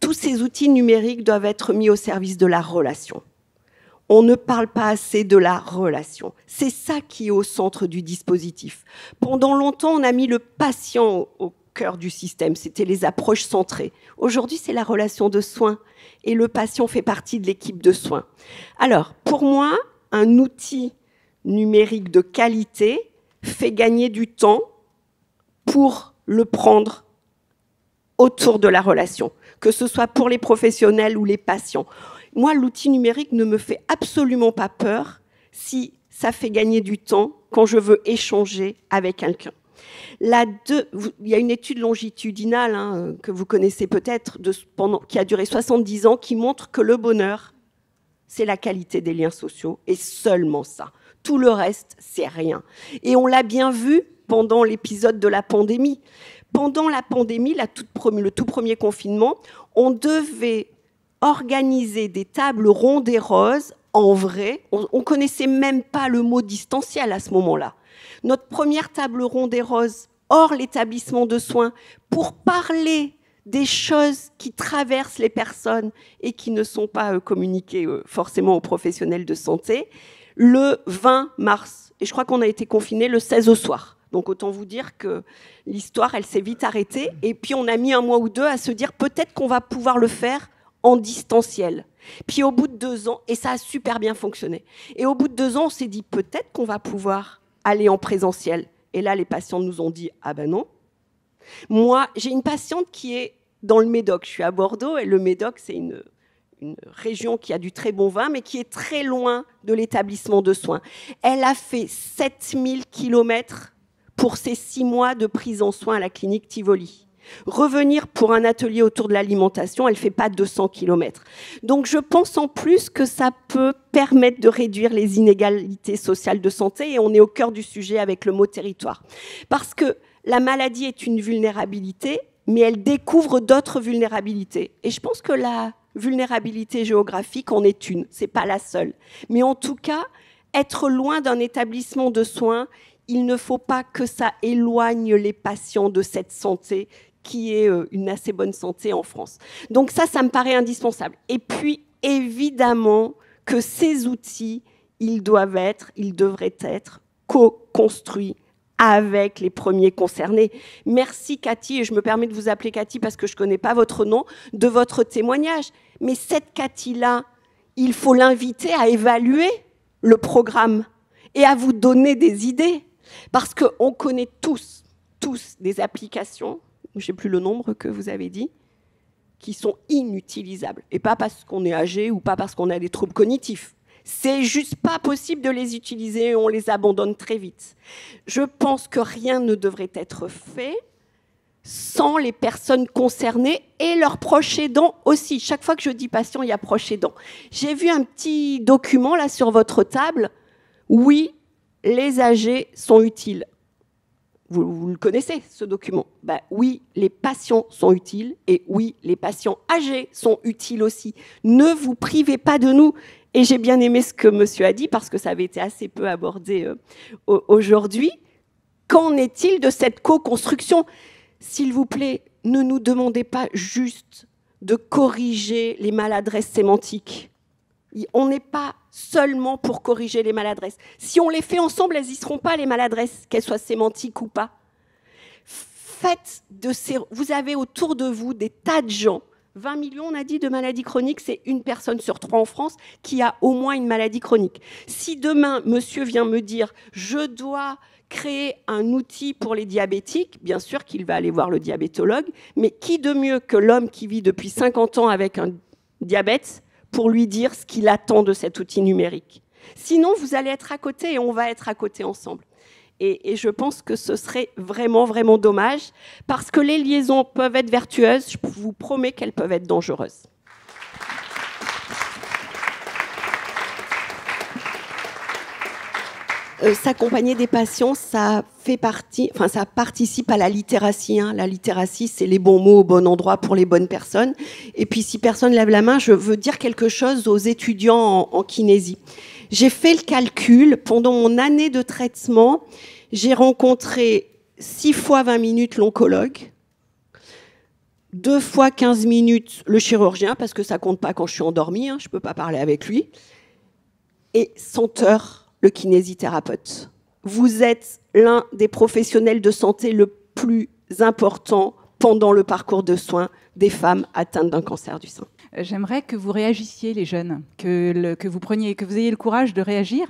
tous ces outils numériques doivent être mis au service de la relation on ne parle pas assez de la relation. C'est ça qui est au centre du dispositif. Pendant longtemps, on a mis le patient au cœur du système, c'était les approches centrées. Aujourd'hui, c'est la relation de soins et le patient fait partie de l'équipe de soins. Alors, pour moi, un outil numérique de qualité fait gagner du temps pour le prendre autour de la relation, que ce soit pour les professionnels ou les patients. Moi, l'outil numérique ne me fait absolument pas peur si ça fait gagner du temps quand je veux échanger avec quelqu'un. il y a une étude longitudinale hein, que vous connaissez peut-être, qui a duré 70 ans, qui montre que le bonheur, c'est la qualité des liens sociaux, et seulement ça. Tout le reste, c'est rien. Et on l'a bien vu pendant l'épisode de la pandémie. Pendant la pandémie, le tout premier confinement, on devait organiser des tables rondes et roses en vrai. On, ne connaissait même pas le mot distanciel à ce moment-là. Notre première table ronde et roses hors l'établissement de soins pour parler des choses qui traversent les personnes et qui ne sont pas euh, communiquées euh, forcément aux professionnels de santé, le 20 mars. Et je crois qu'on a été confinés le 16 au soir. Donc autant vous dire que l'histoire, elle s'est vite arrêtée. Et puis on a mis un mois ou deux à se dire peut-être qu'on va pouvoir le faire en distanciel. Puis au bout de deux ans, et ça a super bien fonctionné, et au bout de deux ans, on s'est dit peut-être qu'on va pouvoir aller en présentiel. Et là, les patients nous ont dit ah ben non. Moi, j'ai une patiente qui est dans le Médoc. Je suis à Bordeaux et le Médoc, c'est une, région qui a du très bon vin, mais qui est très loin de l'établissement de soins. Elle a fait 7000 kilomètres pour ses six mois de prise en soins à la clinique Tivoli. Revenir pour un atelier autour de l'alimentation, elle ne fait pas 200 km. Donc je pense en plus que ça peut permettre de réduire les inégalités sociales de santé et on est au cœur du sujet avec le mot territoire. Parce que la maladie est une vulnérabilité, mais elle découvre d'autres vulnérabilités. Et je pense que la vulnérabilité géographique en est une, n'est pas la seule. Mais en tout cas, être loin d'un établissement de soins, il ne faut pas que ça éloigne les patients de cette santé qui est euh, une assez bonne santé en France. Donc ça, ça me paraît indispensable. Et puis, évidemment, que ces outils, ils doivent être, ils devraient être co-construits avec les premiers concernés. Merci Cathy, et je me permets de vous appeler Cathy parce que je ne connais pas votre nom, de votre témoignage. Mais cette Cathy-là, il faut l'inviter à évaluer le programme et à vous donner des idées. Parce qu'on connaît tous, tous des applications je sais plus le nombre que vous avez dit, qui sont inutilisables. Et pas parce qu'on est âgé ou pas parce qu'on a des troubles cognitifs. C'est juste pas possible de les utiliser, et on les abandonne très vite. Je pense que rien ne devrait être fait sans les personnes concernées et leurs proches aidants aussi. Chaque fois que je dis patient, il y a proche aidant. J'ai vu un petit document là sur votre table. Oui, les âgés sont utiles vous, le connaissez, ce document. Bah oui, les patients sont utiles et oui, les patients âgés sont utiles aussi. Ne vous privez pas de nous. Et j'ai bien aimé ce que monsieur a dit parce que ça avait été assez peu abordé euh, aujourd'hui. Qu'en est-il de cette co-construction S'il vous plaît, ne nous demandez pas juste de corriger les maladresses sémantiques on n'est pas seulement pour corriger les maladresses. Si on les fait ensemble, elles n'y seront pas, les maladresses, qu'elles soient sémantiques ou pas. Faites de Vous avez autour de vous des tas de gens 20 millions, on a dit, de maladies chroniques, c'est une personne sur trois en France qui a au moins une maladie chronique. Si demain, monsieur vient me dire, je dois créer un outil pour les diabétiques, bien sûr qu'il va aller voir le diabétologue, mais qui de mieux que l'homme qui vit depuis 50 ans avec un diabète pour lui dire ce qu'il attend de cet outil numérique. Sinon, vous allez être à côté et on va être à côté ensemble. Et, je pense que ce serait vraiment, vraiment dommage, parce que les liaisons peuvent être vertueuses, je vous promets qu'elles peuvent être dangereuses. Euh, s'accompagner des patients, ça fait partie, enfin ça participe à la littératie. Hein. La littératie, c'est les bons mots au bon endroit pour les bonnes personnes. Et puis si personne lève la main, je veux dire quelque chose aux étudiants en, kinésie. J'ai fait le calcul pendant mon année de traitement, j'ai rencontré 6 fois 20 minutes l'oncologue, deux fois 15 minutes le chirurgien, parce que ça compte pas quand je suis endormie, hein, je ne peux pas parler avec lui, et 100 heures le kinésithérapeute. Vous êtes l'un des professionnels de santé le plus important pendant le parcours de soins des femmes atteintes d'un cancer du sein. Euh, j'aimerais que vous réagissiez, les jeunes, que, que, vous preniez, que vous ayez le courage de réagir,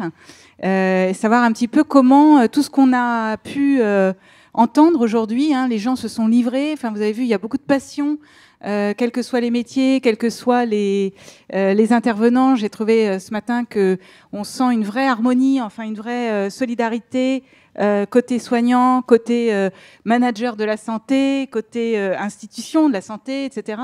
euh, savoir un petit peu comment euh, tout ce qu'on a pu euh, entendre aujourd'hui, hein, les gens se sont livrés. Enfin, vous avez vu, il y a beaucoup de passion euh, quels que soient les métiers, quels que soient les, euh, intervenants. J'ai trouvé euh, ce matin que on sent une vraie harmonie, enfin une vraie solidarité, euh, côté soignant, côté euh, manager de la santé, côté euh, institution de la santé, etc.,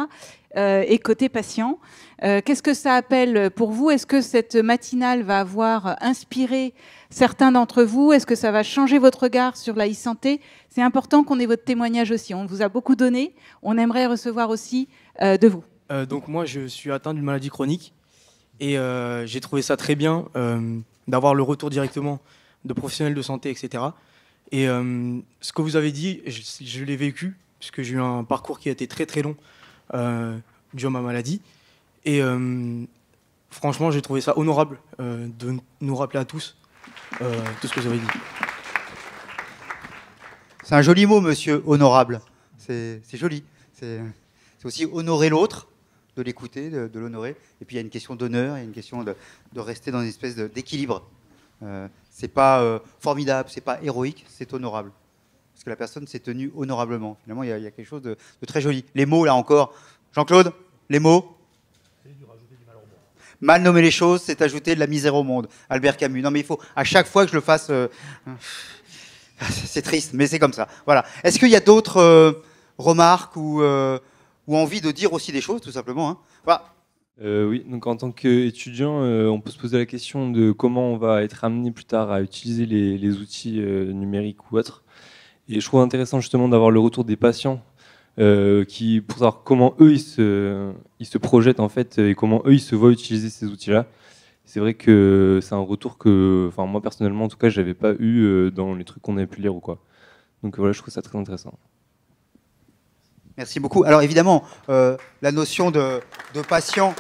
et côté patient. Qu'est-ce que ça appelle pour vous Est-ce que cette matinale va avoir inspiré certains d'entre vous Est-ce que ça va changer votre regard sur la e-santé C'est important qu'on ait votre témoignage aussi. On vous a beaucoup donné. On aimerait recevoir aussi de vous. donc moi, je suis atteint d'une maladie chronique et j'ai trouvé ça très bien d'avoir le retour directement de professionnels de santé, etc. Et euh, ce que vous avez dit, je, l'ai vécu, puisque j'ai eu un parcours qui a été très très long euh, durant ma maladie. Et euh, franchement, j'ai trouvé ça honorable de nous rappeler à tous tout ce que vous avez dit. C'est un joli mot, monsieur, honorable. C'est joli. C'est aussi honorer l'autre, de l'écouter, de, l'honorer. Et puis il y a une question d'honneur, il y a une question de, rester dans une espèce d'équilibre. C'est pas euh, formidable, c'est pas héroïque, c'est honorable. Parce que la personne s'est tenue honorablement. Finalement, il y, a quelque chose de, très joli. Les mots, là encore. Jean-Claude, les mots mal, nommer les choses, c'est ajouter de la misère au monde. Albert Camus. Non, mais il faut à chaque fois que je le fasse. Euh, c'est triste, mais c'est comme ça. Voilà. Est-ce qu'il y a d'autres euh, remarques ou, ou envie de dire aussi des choses, tout simplement voilà. Hein euh, oui, donc en tant qu'étudiant, euh, on peut se poser la question de comment on va être amené plus tard à utiliser les, outils euh, numériques ou autres. Et je trouve intéressant justement d'avoir le retour des patients qui, pour savoir comment eux ils se, ils se projettent en fait et comment eux ils se voient utiliser ces outils-là. C'est vrai que c'est un retour que, enfin moi personnellement en tout cas, j'avais pas eu dans les trucs qu'on avait pu lire ou quoi. Donc voilà, je trouve ça très intéressant. Merci beaucoup. Alors évidemment, euh, la notion de, patient,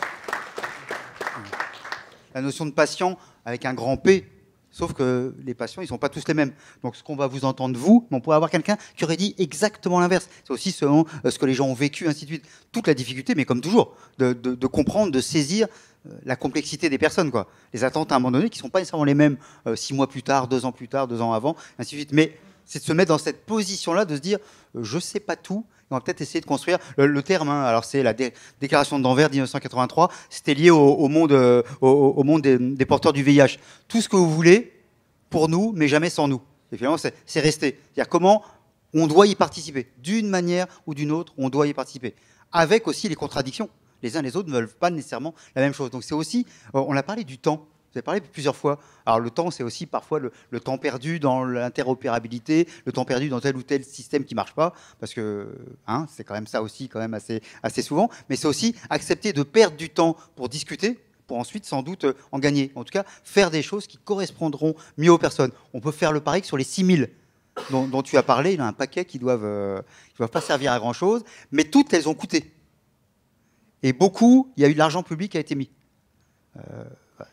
la notion de patient avec un grand P, sauf que les patients, ils ne sont pas tous les mêmes. Donc ce qu'on va vous entendre, vous, on pourrait avoir quelqu'un qui aurait dit exactement l'inverse. C'est aussi selon euh, ce que les gens ont vécu, ainsi de suite. Toute la difficulté, mais comme toujours, de, comprendre, de saisir euh, la complexité des personnes, quoi. Les attentes à un moment donné qui ne sont pas nécessairement les mêmes six mois plus tard, deux ans plus tard, deux ans avant, ainsi de suite. Mais c'est de se mettre dans cette position-là, de se dire, je ne sais pas tout, on va peut-être essayer de construire le, terme. Hein. alors c'est la déclaration d'Anvers 1983. C'était lié au, monde, euh, au, monde des, porteurs du VIH. Tout ce que vous voulez pour nous, mais jamais sans nous. Et finalement, c'est resté. C'est-à-dire comment on doit y participer. D'une manière ou d'une autre, on doit y participer. Avec aussi les contradictions. Les uns et les autres ne veulent pas nécessairement la même chose. Donc c'est aussi, euh, on a parlé du temps parlé plusieurs fois. Alors le temps, c'est aussi parfois le, temps perdu dans l'interopérabilité, le temps perdu dans tel ou tel système qui marche pas, parce que hein, c'est quand même ça aussi, quand même assez, assez souvent. Mais c'est aussi accepter de perdre du temps pour discuter, pour ensuite sans doute euh, en gagner. En tout cas, faire des choses qui correspondront mieux aux personnes. On peut faire le pari que sur les 6000 dont, tu as parlé, il y a un paquet qui ne euh, doivent, pas servir à grand-chose, mais toutes, elles ont coûté. Et beaucoup, il y a eu de l'argent public qui a été mis. Euh,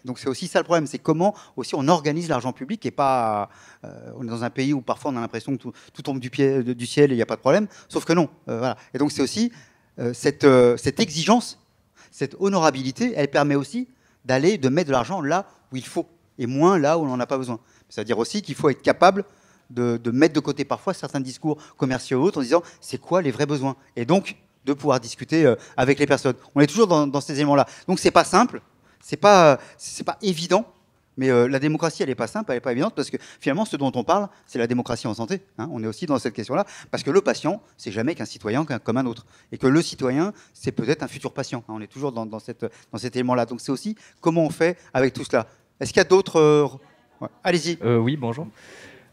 donc c'est aussi ça le problème, c'est comment aussi on organise l'argent public et pas. Euh, on est dans un pays où parfois on a l'impression que tout, tombe du, pied, du ciel et il n'y a pas de problème, sauf que non. Euh, voilà. Et donc c'est aussi euh, cette, exigence, cette honorabilité, elle permet aussi d'aller, de mettre de l'argent là où il faut et moins là où on n'en a pas besoin. C'est-à-dire aussi qu'il faut être capable de, mettre de côté parfois certains discours commerciaux ou autres en disant c'est quoi les vrais besoins et donc de pouvoir discuter avec les personnes. On est toujours dans, dans ces éléments-là. Donc c'est pas simple. C'est pas, c'est pas évident, mais euh, la démocratie, elle n'est pas simple, elle n'est pas évidente, parce que finalement, ce dont on parle, c'est la démocratie en santé. Hein. on est aussi dans cette question-là, parce que le patient, c'est jamais qu'un citoyen comme un autre. Et que le citoyen, c'est peut-être un futur patient. Hein. on est toujours dans, dans, dans cet élément-là. Donc c'est aussi comment on fait avec tout cela. Est-ce qu'il y a d'autres... Euh, allez-y. Euh, oui, bonjour.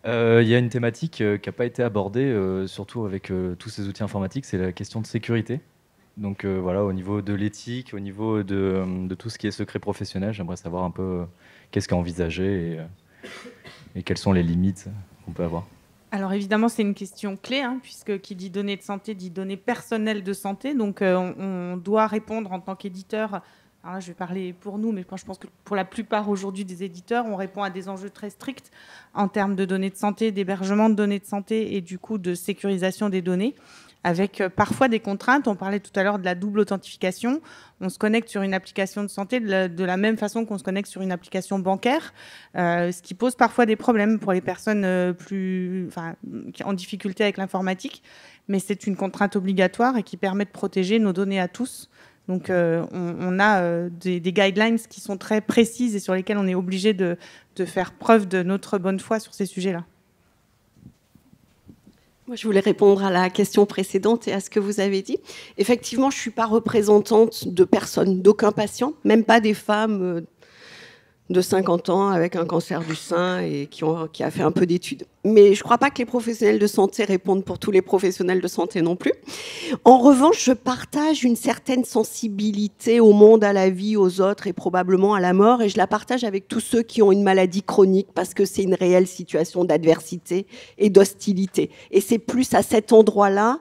Il y a une thématique qui n'a pas été abordée, surtout avec tous ces outils informatiques, c'est la question de sécurité. Donc euh, voilà, au niveau de l'éthique, au niveau euh, de, tout ce qui est secret professionnel, j'aimerais savoir un peu euh, qu'est-ce qu'à envisager et, quelles sont les limites qu'on peut avoir. Alors évidemment, c'est une question clé, hein, puisque qui dit données de santé dit données personnelles de santé. Donc on, doit répondre en tant qu'éditeur. je vais parler pour nous, mais je pense que pour la plupart aujourd'hui des éditeurs, on répond à des enjeux très stricts en termes de données de santé, d'hébergement de données de santé et du coup de sécurisation des données avec euh, parfois des contraintes. On parlait tout à l'heure de la double authentification. On se connecte sur une application de santé de la, même façon qu'on se connecte sur une application bancaire, euh, ce qui pose parfois des problèmes pour les personnes euh, plus, enfin, en difficulté avec l'informatique. Mais c'est une contrainte obligatoire et qui permet de protéger nos données à tous. Donc on, a des, guidelines qui sont très précises et sur lesquelles on est obligé de faire preuve de notre bonne foi sur ces sujets-là je voulais répondre à la question précédente et à ce que vous avez dit. Effectivement, je ne suis pas représentante de personne, d'aucun patient, même pas des femmes euh, de 50 ans avec un cancer du sein et qui, ont, qui a fait un peu d'études. Mais je ne crois pas que les professionnels de santé répondent pour tous les professionnels de santé non plus. En revanche, je partage une certaine sensibilité au monde, à la vie, aux autres et probablement à la mort. Et je la partage avec tous ceux qui ont une maladie chronique parce que c'est une réelle situation d'adversité et d'hostilité. Et c'est plus à cet endroit-là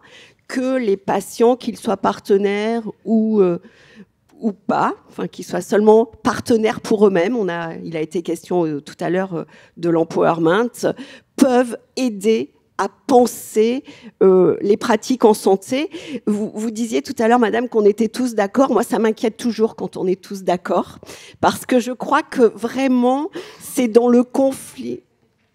que les patients, qu'ils soient partenaires ou, euh, ou pas, enfin, qu'ils soient seulement partenaires pour eux-mêmes. On a, il a été question euh, tout à l'heure euh, de l'empowerment, peuvent aider à penser euh, les pratiques en santé. Vous, vous disiez tout à l'heure, Madame, qu'on était tous d'accord. Moi, ça m'inquiète toujours quand on est tous d'accord, parce que je crois que vraiment, c'est dans le conflit.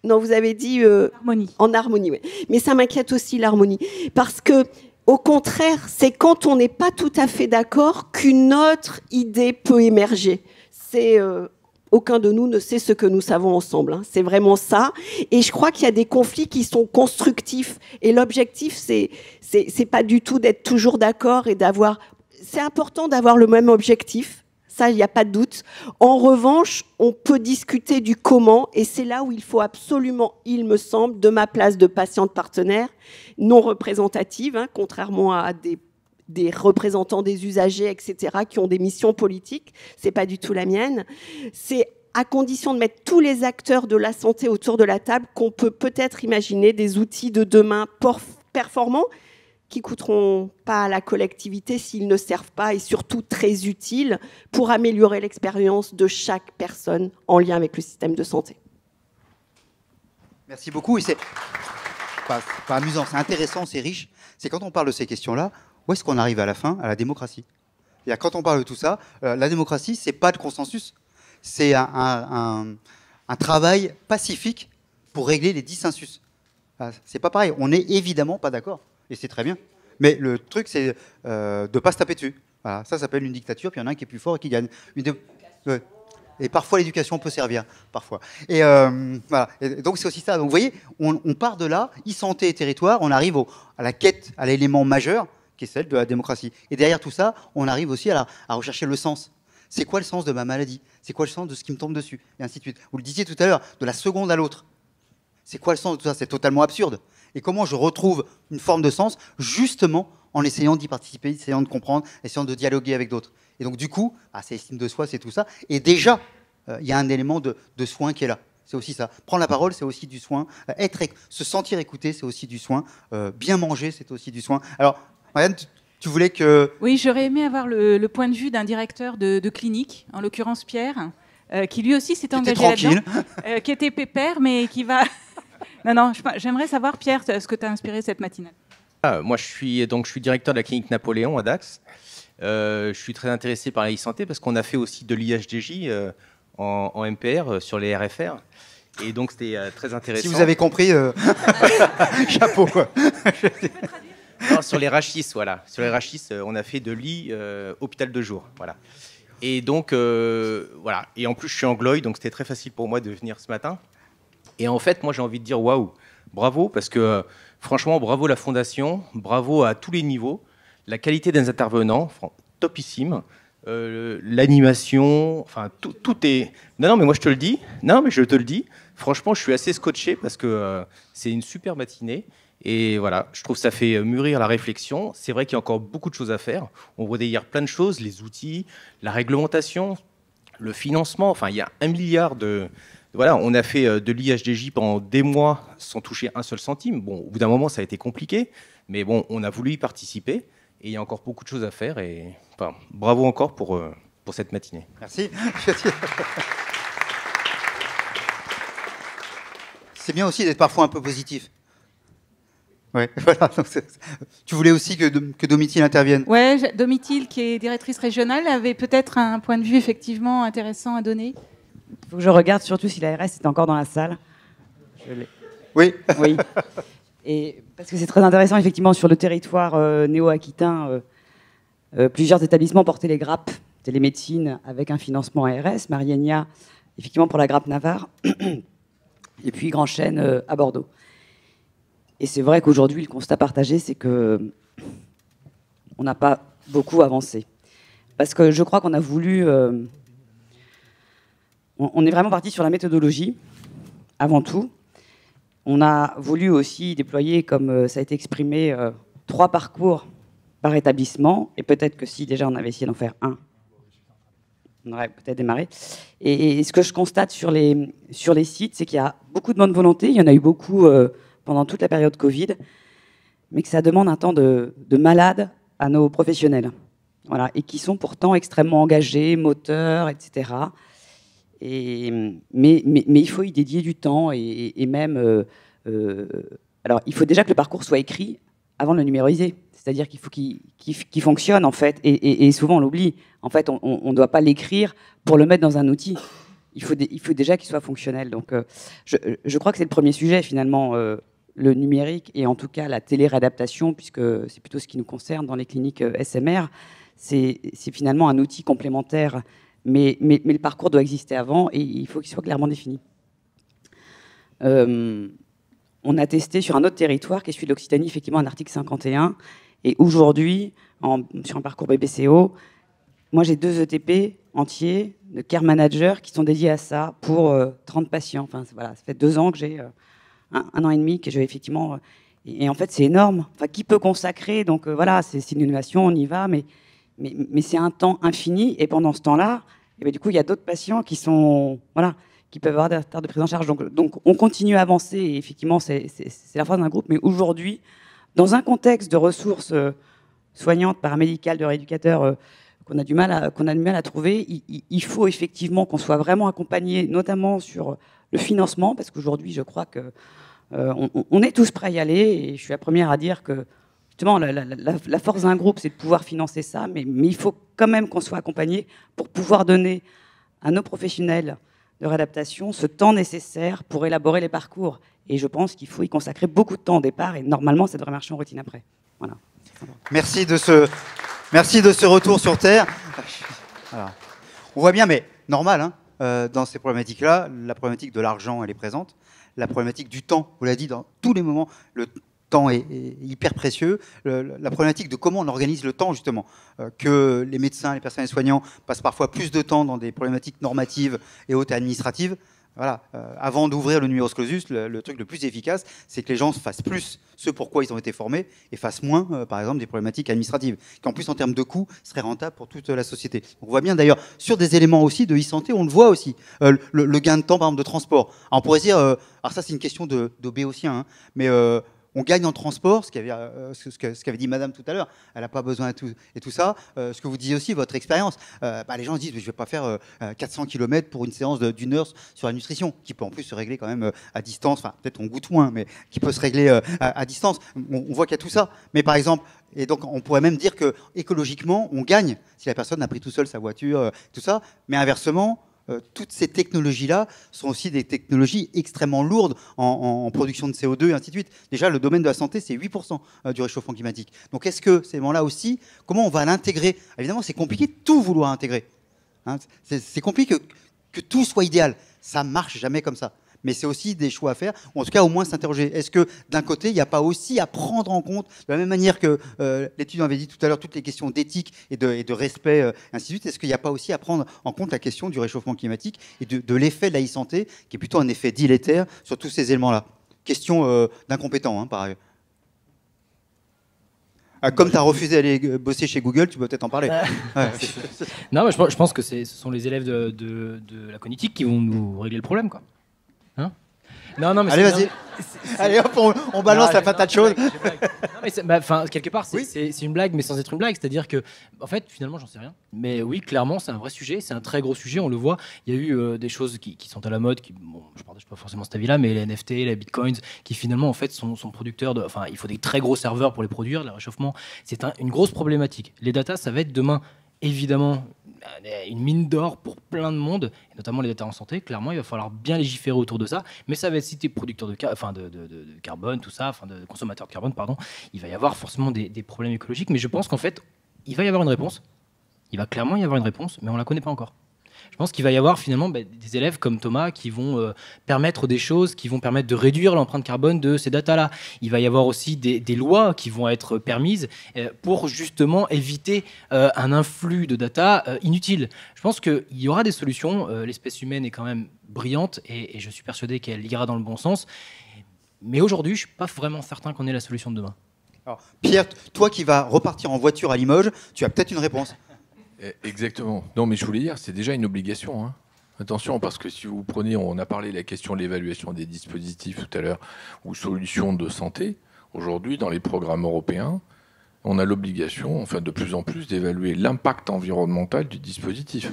Non, vous avez dit harmonie. en harmonie, oui. mais ça m'inquiète aussi l'harmonie, parce que au contraire, c'est quand on n'est pas tout à fait d'accord qu'une autre idée peut émerger. C'est euh, aucun de nous ne sait ce que nous savons ensemble. Hein. C'est vraiment ça. Et je crois qu'il y a des conflits qui sont constructifs. Et l'objectif, c'est c'est pas du tout d'être toujours d'accord et d'avoir. C'est important d'avoir le même objectif, ça, il n'y a pas de doute. En revanche, on peut discuter du comment, et c'est là où il faut absolument, il me semble, de ma place de patiente partenaire, non représentative, hein, contrairement à des des représentants des usagers, etc., qui ont des missions politiques. Ce n'est pas du tout la mienne. C'est à condition de mettre tous les acteurs de la santé autour de la table qu'on peut peut-être imaginer des outils de demain performants qui coûteront pas à la collectivité s'ils ne servent pas et surtout très utiles pour améliorer l'expérience de chaque personne en lien avec le système de santé. Merci beaucoup. C'est pas, amusant, c'est intéressant, c'est riche. C'est quand on parle de ces questions-là, où est-ce qu'on arrive à la fin à la démocratie et Quand on parle de tout ça, euh, la démocratie, c'est pas de consensus, c'est un, travail pacifique pour régler les dissensus. Ah, c'est pas pareil. On n'est évidemment pas d'accord et c'est très bien. Mais le truc, c'est euh, de ne pas se taper dessus. ça s'appelle une dictature, puis il y en a un qui est plus fort et qui gagne. Et parfois, l'éducation peut servir, parfois. Et, euh, voilà. donc, c'est aussi ça. Donc, vous voyez, on, part de là, e-santé et territoire, on arrive à la quête, à l'élément majeur, qui est celle de la démocratie. Et derrière tout ça, on arrive aussi à, à rechercher le sens. C'est quoi le sens de ma maladie C'est quoi le sens de ce qui me tombe dessus Et ainsi de suite. Vous le disiez tout à l'heure, de la seconde à l'autre. C'est quoi le sens de tout ça C'est totalement absurde et comment je retrouve une forme de sens justement en essayant d'y participer, essayant de comprendre, essayant de dialoguer avec d'autres. Et donc du coup, ah, c'est estime de soi, c'est tout ça. Et déjà, euh, il y a un élément de, soin qui est là. C'est aussi ça. Prendre la parole, c'est aussi du soin. Euh, être, se sentir écouté, c'est aussi du soin. Euh, bien manger, c'est aussi du soin. Alors, Marianne, tu, voulais que... Oui, j'aurais aimé avoir le, point de vue d'un directeur de, de, clinique, en l'occurrence Pierre, qui lui aussi s'est engagé là-dedans, qui était pépère, mais qui va... Non, non, j'aimerais savoir, Pierre, ce que t'as inspiré cette matinée. Ah, moi, je suis, donc, je suis directeur de la clinique Napoléon à Dax. Euh, je suis très intéressé par la e-santé parce qu'on a fait aussi de l'IHDJ euh, en, MPR euh, sur les RFR. Et donc, c'était très intéressant. Si vous avez compris, chapeau, quoi. sur les rachis, voilà. Sur les rachis, on a fait de l'I hôpital de jour, voilà. Et donc, voilà. Et en plus, je suis angloïde, donc c'était très facile pour moi de venir ce matin. Et en fait, moi, j'ai envie de dire waouh, bravo, parce que franchement, bravo la Fondation, bravo à tous les niveaux, la qualité des intervenants, topissime. Euh, l'animation, enfin tout, est. Non, non, mais moi je te le dis. Non, mais je te le dis. Franchement, je suis assez scotché parce que euh, c'est une super matinée. Et voilà, je trouve que ça fait euh, mûrir la réflexion. C'est vrai qu'il y a encore beaucoup de choses à faire. On voit hier plein de choses, les outils, la réglementation, le financement. Enfin, il y a un milliard de, voilà, on a fait euh, de l'IHDJ pendant des mois sans toucher un seul centime. Bon, au bout d'un moment, ça a été compliqué, mais bon, on a voulu y participer et il y a encore beaucoup de choses à faire. Et enfin, bravo encore pour, euh, cette matinée. Merci. C'est bien aussi d'être parfois un peu positif. Ouais, voilà. tu voulais aussi que, que Domitil intervienne. Oui, Domitil, qui est directrice régionale, avait peut-être un point de vue effectivement intéressant à donner. Il faut que je regarde surtout si l'ARS est encore dans la salle. oui. Oui. Et, parce que c'est très intéressant, effectivement, sur le territoire euh, néo-aquitain, euh, euh, plusieurs établissements portaient les grappes télémédecine avec un financement ARS, Marienia, effectivement, pour la grappe Navarre, et puis Grand Chêne à Bordeaux. Et c'est vrai qu'aujourd'hui, le constat partagé, c'est que on n'a pas beaucoup avancé. Parce que je crois qu'on a voulu on est vraiment parti sur la méthodologie, avant tout. On a voulu aussi déployer, comme euh, ça a été exprimé, euh, trois parcours par établissement. Et peut-être que si déjà on avait essayé d'en faire un, on aurait peut-être démarré. Et, ce que je constate sur les, sur les sites, c'est qu'il y a beaucoup de bonne volonté. Il y en a eu beaucoup euh, pendant toute la période Covid. Mais que ça demande un temps de, de malade à nos professionnels. Et qui sont pourtant extrêmement engagés, moteurs, etc. Et, mais, il faut y dédier du temps et, même. Euh, euh, alors, il faut déjà que le parcours soit écrit avant de le numériser. C'est-à-dire qu'il faut qu'il fonctionne, en fait. Et, souvent, on l'oublie. En fait, on ne doit pas l'écrire pour le mettre dans un outil. Il faut, il faut déjà qu'il soit fonctionnel. Donc, euh, je, crois que c'est le premier sujet, finalement, le numérique et en tout cas la télé-réadaptation puisque c'est plutôt ce qui nous concerne dans les cliniques SMR. C'est finalement un outil complémentaire mais, le parcours doit exister avant et il faut qu'il soit clairement défini. Euh, on a testé sur un autre territoire, qui est celui de l'Occitanie, effectivement, un article 51. Et aujourd'hui, sur un parcours BBCO, moi j'ai deux ETP entiers de care manager qui sont dédiés à ça pour 30 euh, patients. Enfin, voilà, ça fait deux ans que j'ai euh, un, an et demi que j'ai effectivement. Et, en fait, c'est énorme. Enfin, qui peut consacrer Donc voilà, c'est une innovation, on y va, mais, mais c'est un temps infini. Et pendant ce temps-là, ben, du coup, il y a d'autres patients qui sont, voilà, qui peuvent avoir des retards de prise en charge. Donc, on continue à avancer. Et effectivement, c'est la phrase d'un groupe. Mais aujourd'hui, dans un contexte de ressources euh, soignantes, paramédicales, de rééducateurs euh, qu'on a du mal à, a du mal à trouver, il, faut effectivement qu'on soit vraiment accompagné, notamment sur le financement, parce qu'aujourd'hui, je crois que euh, on, est tous prêts à y aller. Et je suis la première à dire que justement, la, force d'un groupe, c'est de pouvoir financer ça, mais, il faut quand même qu'on soit accompagné pour pouvoir donner à nos professionnels de réadaptation ce temps nécessaire pour élaborer les parcours. Et je pense qu'il faut y consacrer beaucoup de temps au départ, et normalement, ça devrait marcher en routine après. Voilà. Merci de ce, merci de ce retour sur Terre. On voit bien, mais normal, hein, euh, dans ces problématiques-là, la problématique de l'argent, elle est présente. La problématique du temps, on l'a dit dans tous les moments, le temps est, hyper précieux. la problématique de comment on organise le temps, justement, euh, que les médecins, les personnels soignants passent parfois plus de temps dans des problématiques normatives et hautes administratives. Voilà, euh, avant d'ouvrir le numéro clausus, le, truc le plus efficace, c'est que les gens fassent plus ce pour quoi ils ont été formés et fassent moins, euh, par exemple, des problématiques administratives, qui en plus, en termes de coûts, seraient rentables pour toute la société. on voit bien d'ailleurs, sur des éléments aussi de e-santé, on le voit aussi, le, gain de temps, par exemple, de transport. Alors, on pourrait dire, alors ça, c'est une question de, aussi, hein, mais on gagne en transport, euh, ce qu'avait dit Madame tout à l'heure, elle n'a pas besoin de tout, et tout ça. Euh, ce que vous disiez aussi, votre expérience, euh, bah, les gens se disent, mais je ne vais pas faire 400 km pour une séance d'une heure sur la nutrition, qui peut en plus se régler quand même à distance, enfin peut-être on goûte moins, mais qui peut se régler à, distance. On, voit qu'il y a tout ça. Mais par exemple, et donc, on pourrait même dire que écologiquement, on gagne si la personne a pris tout seul sa voiture, tout ça. Mais inversement, euh, toutes ces technologies-là sont aussi des technologies extrêmement lourdes en, production de CO2 et ainsi de suite. Déjà, le domaine de la santé, c'est 8% euh, du réchauffement climatique. Donc, est-ce que ces moments là aussi, comment on va l'intégrer Évidemment, c'est compliqué de tout vouloir intégrer. Hein, c'est compliqué que, que tout soit idéal. Ça marche jamais comme ça mais c'est aussi des choix à faire, ou en tout cas au moins s'interroger. Est-ce que d'un côté, il n'y a pas aussi à prendre en compte, de la même manière que euh, l'étudiant avait dit tout à l'heure, toutes les questions d'éthique et de, respect, euh, ainsi de est-ce qu'il n'y a pas aussi à prendre en compte la question du réchauffement climatique et de, l'effet de la e-santé, qui est plutôt un effet dilétère sur tous ces éléments-là Question euh, d'incompétent, hein, par ah, comme tu as refusé d'aller bosser chez Google, tu peux peut-être en parler. Ah. non, je, pense que ce sont les élèves de, de la cognitique qui vont nous régler le problème. Quoi. Non, non, mais Allez, vas-y. Allez hop, on, balance la patate chaude. Bah, enfin, quelque part, c'est une blague, mais sans être une blague. C'est-à-dire que, en fait, finalement, j'en sais rien. Mais oui, clairement, c'est un vrai sujet. C'est un très gros sujet. On le voit. Il y a eu euh, des choses qui, qui, sont à la mode. Qui, bon, je partage pas forcément cet avis-là, mais les NFT, les bitcoins, qui finalement, en fait, sont, sont producteurs. Enfin, il faut des très gros serveurs pour les produire. Le réchauffement, c'est une grosse problématique. Les datas, ça va être demain évidemment une mine d'or pour plein de monde, et notamment les data en santé. Clairement, il va falloir bien légiférer autour de ça. Mais ça va être si producteur de, enfin, de, carbone, tout ça, enfin, de, consommateur de carbone, pardon, il va y avoir forcément des, des problèmes écologiques. Mais je pense qu'en fait, il va y avoir une réponse. Il va clairement y avoir une réponse, mais on ne la connaît pas encore. Je pense qu'il va y avoir finalement bah, des élèves comme Thomas qui vont euh, permettre des choses, qui vont permettre de réduire l'empreinte carbone de ces datas-là. Il va y avoir aussi des, lois qui vont être permises euh, pour justement éviter euh, un influx de data inutile. Je pense qu'il y aura des solutions. L'espèce humaine est quand même brillante et, je suis persuadé qu'elle ira dans le bon sens. Mais aujourd'hui, je ne suis pas vraiment certain qu'on ait la solution de demain. Pierre, toi qui vas repartir en voiture à Limoges, tu as peut-être une réponse. Eh, exactement. Non, mais je voulais dire, c'est déjà une obligation. Hein. Attention, parce que si vous prenez, on a parlé de la question de l'évaluation des dispositifs tout à l'heure, ou solutions de santé. Aujourd'hui, dans les programmes européens, on a l'obligation, enfin de plus en plus, d'évaluer l'impact environnemental du dispositif.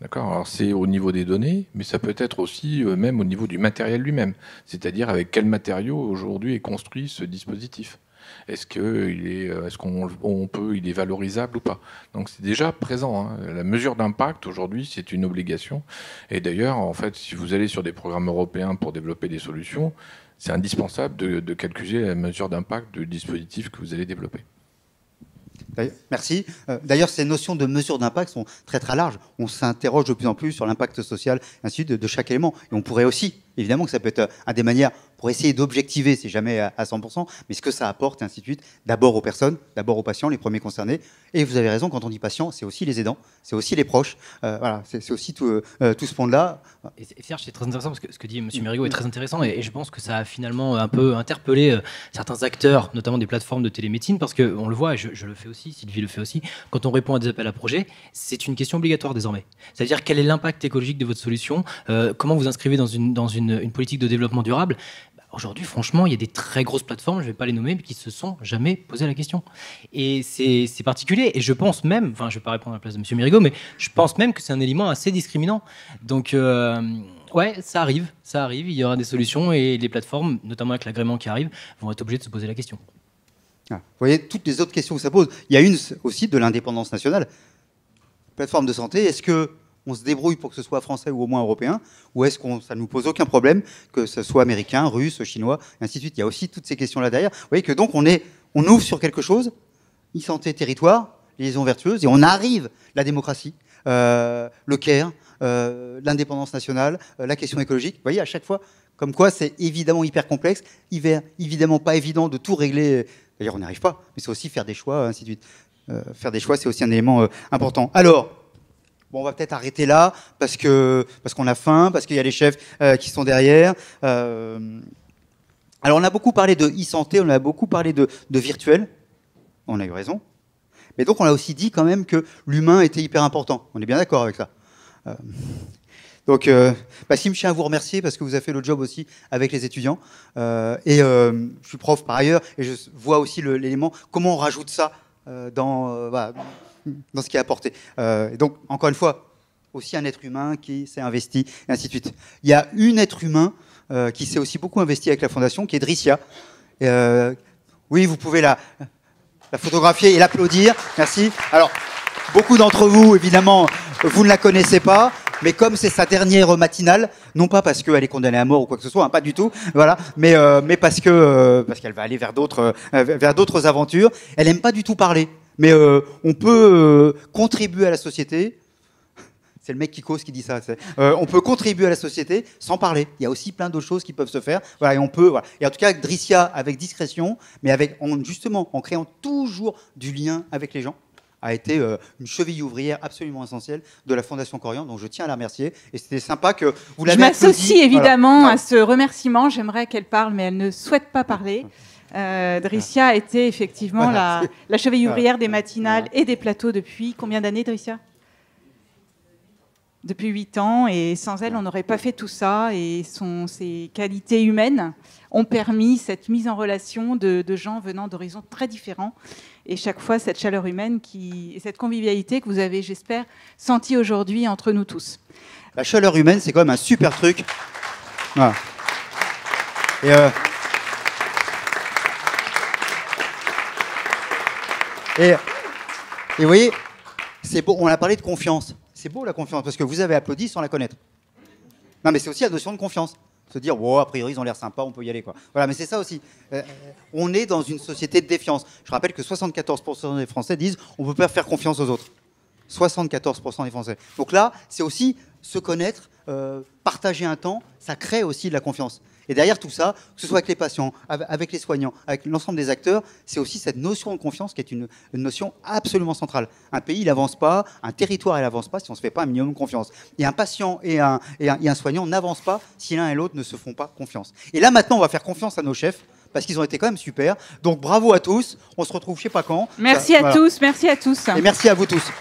D'accord Alors c'est au niveau des données, mais ça peut être aussi euh, même au niveau du matériel lui-même, c'est-à-dire avec quel matériau aujourd'hui est construit ce dispositif. Est-ce est, euh, ce qu'on peut, il est valorisable ou pas Donc c'est déjà présent. Hein. La mesure d'impact aujourd'hui, c'est une obligation. Et d'ailleurs, en fait, si vous allez sur des programmes européens pour développer des solutions, c'est indispensable de, calculer la mesure d'impact du dispositif que vous allez développer. Merci. Euh, d'ailleurs, ces notions de mesure d'impact sont très très larges. On s'interroge de plus en plus sur l'impact social ainsi de, de, chaque élément. Et on pourrait aussi, évidemment, que ça peut être à euh, des manières pour essayer d'objectiver, c'est jamais à 100%, mais ce que ça apporte, et ainsi de suite, d'abord aux personnes, d'abord aux patients, les premiers concernés. Et vous avez raison, quand on dit patients, c'est aussi les aidants, c'est aussi les proches. Euh, voilà, c'est aussi tout, euh, euh, tout ce monde-là. Et, Serge, c'est très intéressant parce que ce que dit M. Mérigot est mm. très intéressant et, je pense que ça a finalement un peu interpellé certains acteurs, notamment des plateformes de télémédecine, parce qu'on le voit, et je, le fais aussi, Sylvie le fait aussi, quand on répond à des appels à projets, c'est une question obligatoire désormais. C'est-à-dire quel est l'impact écologique de votre solution, comment vous inscrivez dans une, dans une, une politique de développement durable. Aujourd'hui, franchement, il y a des très grosses plateformes, je ne vais pas les nommer, mais qui se sont jamais posées la question. Et c'est particulier. Et je pense même, enfin, je ne vais pas répondre à la place de M. Mirigo, mais je pense même que c'est un élément assez discriminant. Donc, euh, ouais, ça arrive, ça arrive. Il y aura des solutions et les plateformes, notamment avec l'agrément qui arrive, vont être obligées de se poser la question. Ah, vous voyez, toutes les autres questions que ça pose. Il y a une aussi de l'indépendance nationale. Plateforme de santé, est-ce que on se débrouille pour que ce soit français ou au moins européen, ou est-ce qu'on ça ne nous pose aucun problème que ce soit américain, russe, chinois, et ainsi de suite. Il y a aussi toutes ces questions-là derrière. Vous voyez que donc on, est, on ouvre sur quelque chose, e-santé, territoire, liaison vertueuse, et on arrive la démocratie, euh, le CAIR, euh, l'indépendance nationale, euh, la question écologique. Vous voyez, à chaque fois, comme quoi c'est évidemment hyper complexe, évidemment pas évident de tout régler. D'ailleurs, on n'y arrive pas, mais c'est aussi faire des choix, ainsi de suite. faire des choix, c'est aussi un élément important. Alors, Bon, on va peut-être arrêter là parce que parce qu'on a faim, parce qu'il y a les chefs euh, qui sont derrière. Euh, alors, on a beaucoup parlé de e-santé, on a beaucoup parlé de, virtuel. On a eu raison. Mais donc, on a aussi dit quand même que l'humain était hyper important. On est bien d'accord avec ça. Euh, donc, bah, si je tiens à vous remercier parce que vous avez fait le job aussi avec les étudiants. et je suis prof par ailleurs et je vois aussi l'élément comment on rajoute ça dans dans ce qui est apporté. Euh, donc, encore une fois, aussi un être humain qui s'est investi, et ainsi de suite. Il y a une être humain euh, qui s'est aussi beaucoup investi avec la fondation, qui est Dricia. Euh, oui, vous pouvez la, la photographier et l'applaudir. Merci. Alors, beaucoup d'entre vous, évidemment, vous ne la connaissez pas. Mais comme c'est sa dernière matinale, non pas parce qu'elle est condamnée à mort ou quoi que ce soit, hein, pas du tout, voilà, mais, mais parce que parce qu'elle va aller vers d'autres vers d'autres aventures. Elle aime pas du tout parler. Mais euh, on peut euh, contribuer à la société. C'est le mec qui cause qui dit ça. Euh, on peut contribuer à la société sans parler. Il y a aussi plein d'autres choses qui peuvent se faire. Voilà, et on peut. Et en tout cas, Drissia, avec discrétion, mais avec en, justement en créant toujours du lien avec les gens, a été une cheville ouvrière absolument essentielle de la Fondation Corian, donc je tiens à la remercier. Et c'était sympa que vous l'avez. Je m'associe évidemment à ce remerciement. J'aimerais qu'elle parle, mais elle ne souhaite pas parler. Euh, ah. Dricia était effectivement la, cheville ah. ouvrière des matinales ah. et des plateaux depuis combien d'années, Dricia Depuis huit ans. Et sans elle, on n'aurait pas fait tout ça. Et son, ses qualités humaines ont permis cette mise en relation de, gens venant d'horizons très différents. Et chaque fois, cette chaleur humaine et cette convivialité que vous avez, j'espère, sentie aujourd'hui entre nous tous. La chaleur humaine, c'est quand même un super truc. Et euh, Et, vous voyez, c'est beau. On a parlé de confiance. C'est beau la confiance, parce que vous avez applaudi sans la connaître. Non, mais c'est aussi la notion de confiance. Se dire, wow, a priori, ils ont l'air sympas, on peut y aller. Quoi. Voilà, mais c'est ça aussi. Euh, euh, on est dans une société de défiance. Je rappelle que 74% des Français disent, on ne peut pas faire confiance aux autres. 74% des Français. Donc là, c'est aussi se connaître, euh, partager un temps, ça crée aussi de la confiance. Et derrière tout ça, que ce soit avec les patients, avec les soignants, avec l'ensemble des acteurs, c'est aussi cette notion de confiance qui est une, notion absolument centrale. Un pays, il n'avance pas, un territoire, il n'avance pas si on ne se fait pas un minimum de confiance. Et un patient et un, soignant n'avancent pas si l'un et l'autre ne se font pas confiance. Et là, maintenant, on va faire confiance à nos chefs parce qu'ils ont été quand même super. Donc bravo à tous. On se retrouve je sais pas quand. Merci à tous, merci à tous. Et merci à vous tous.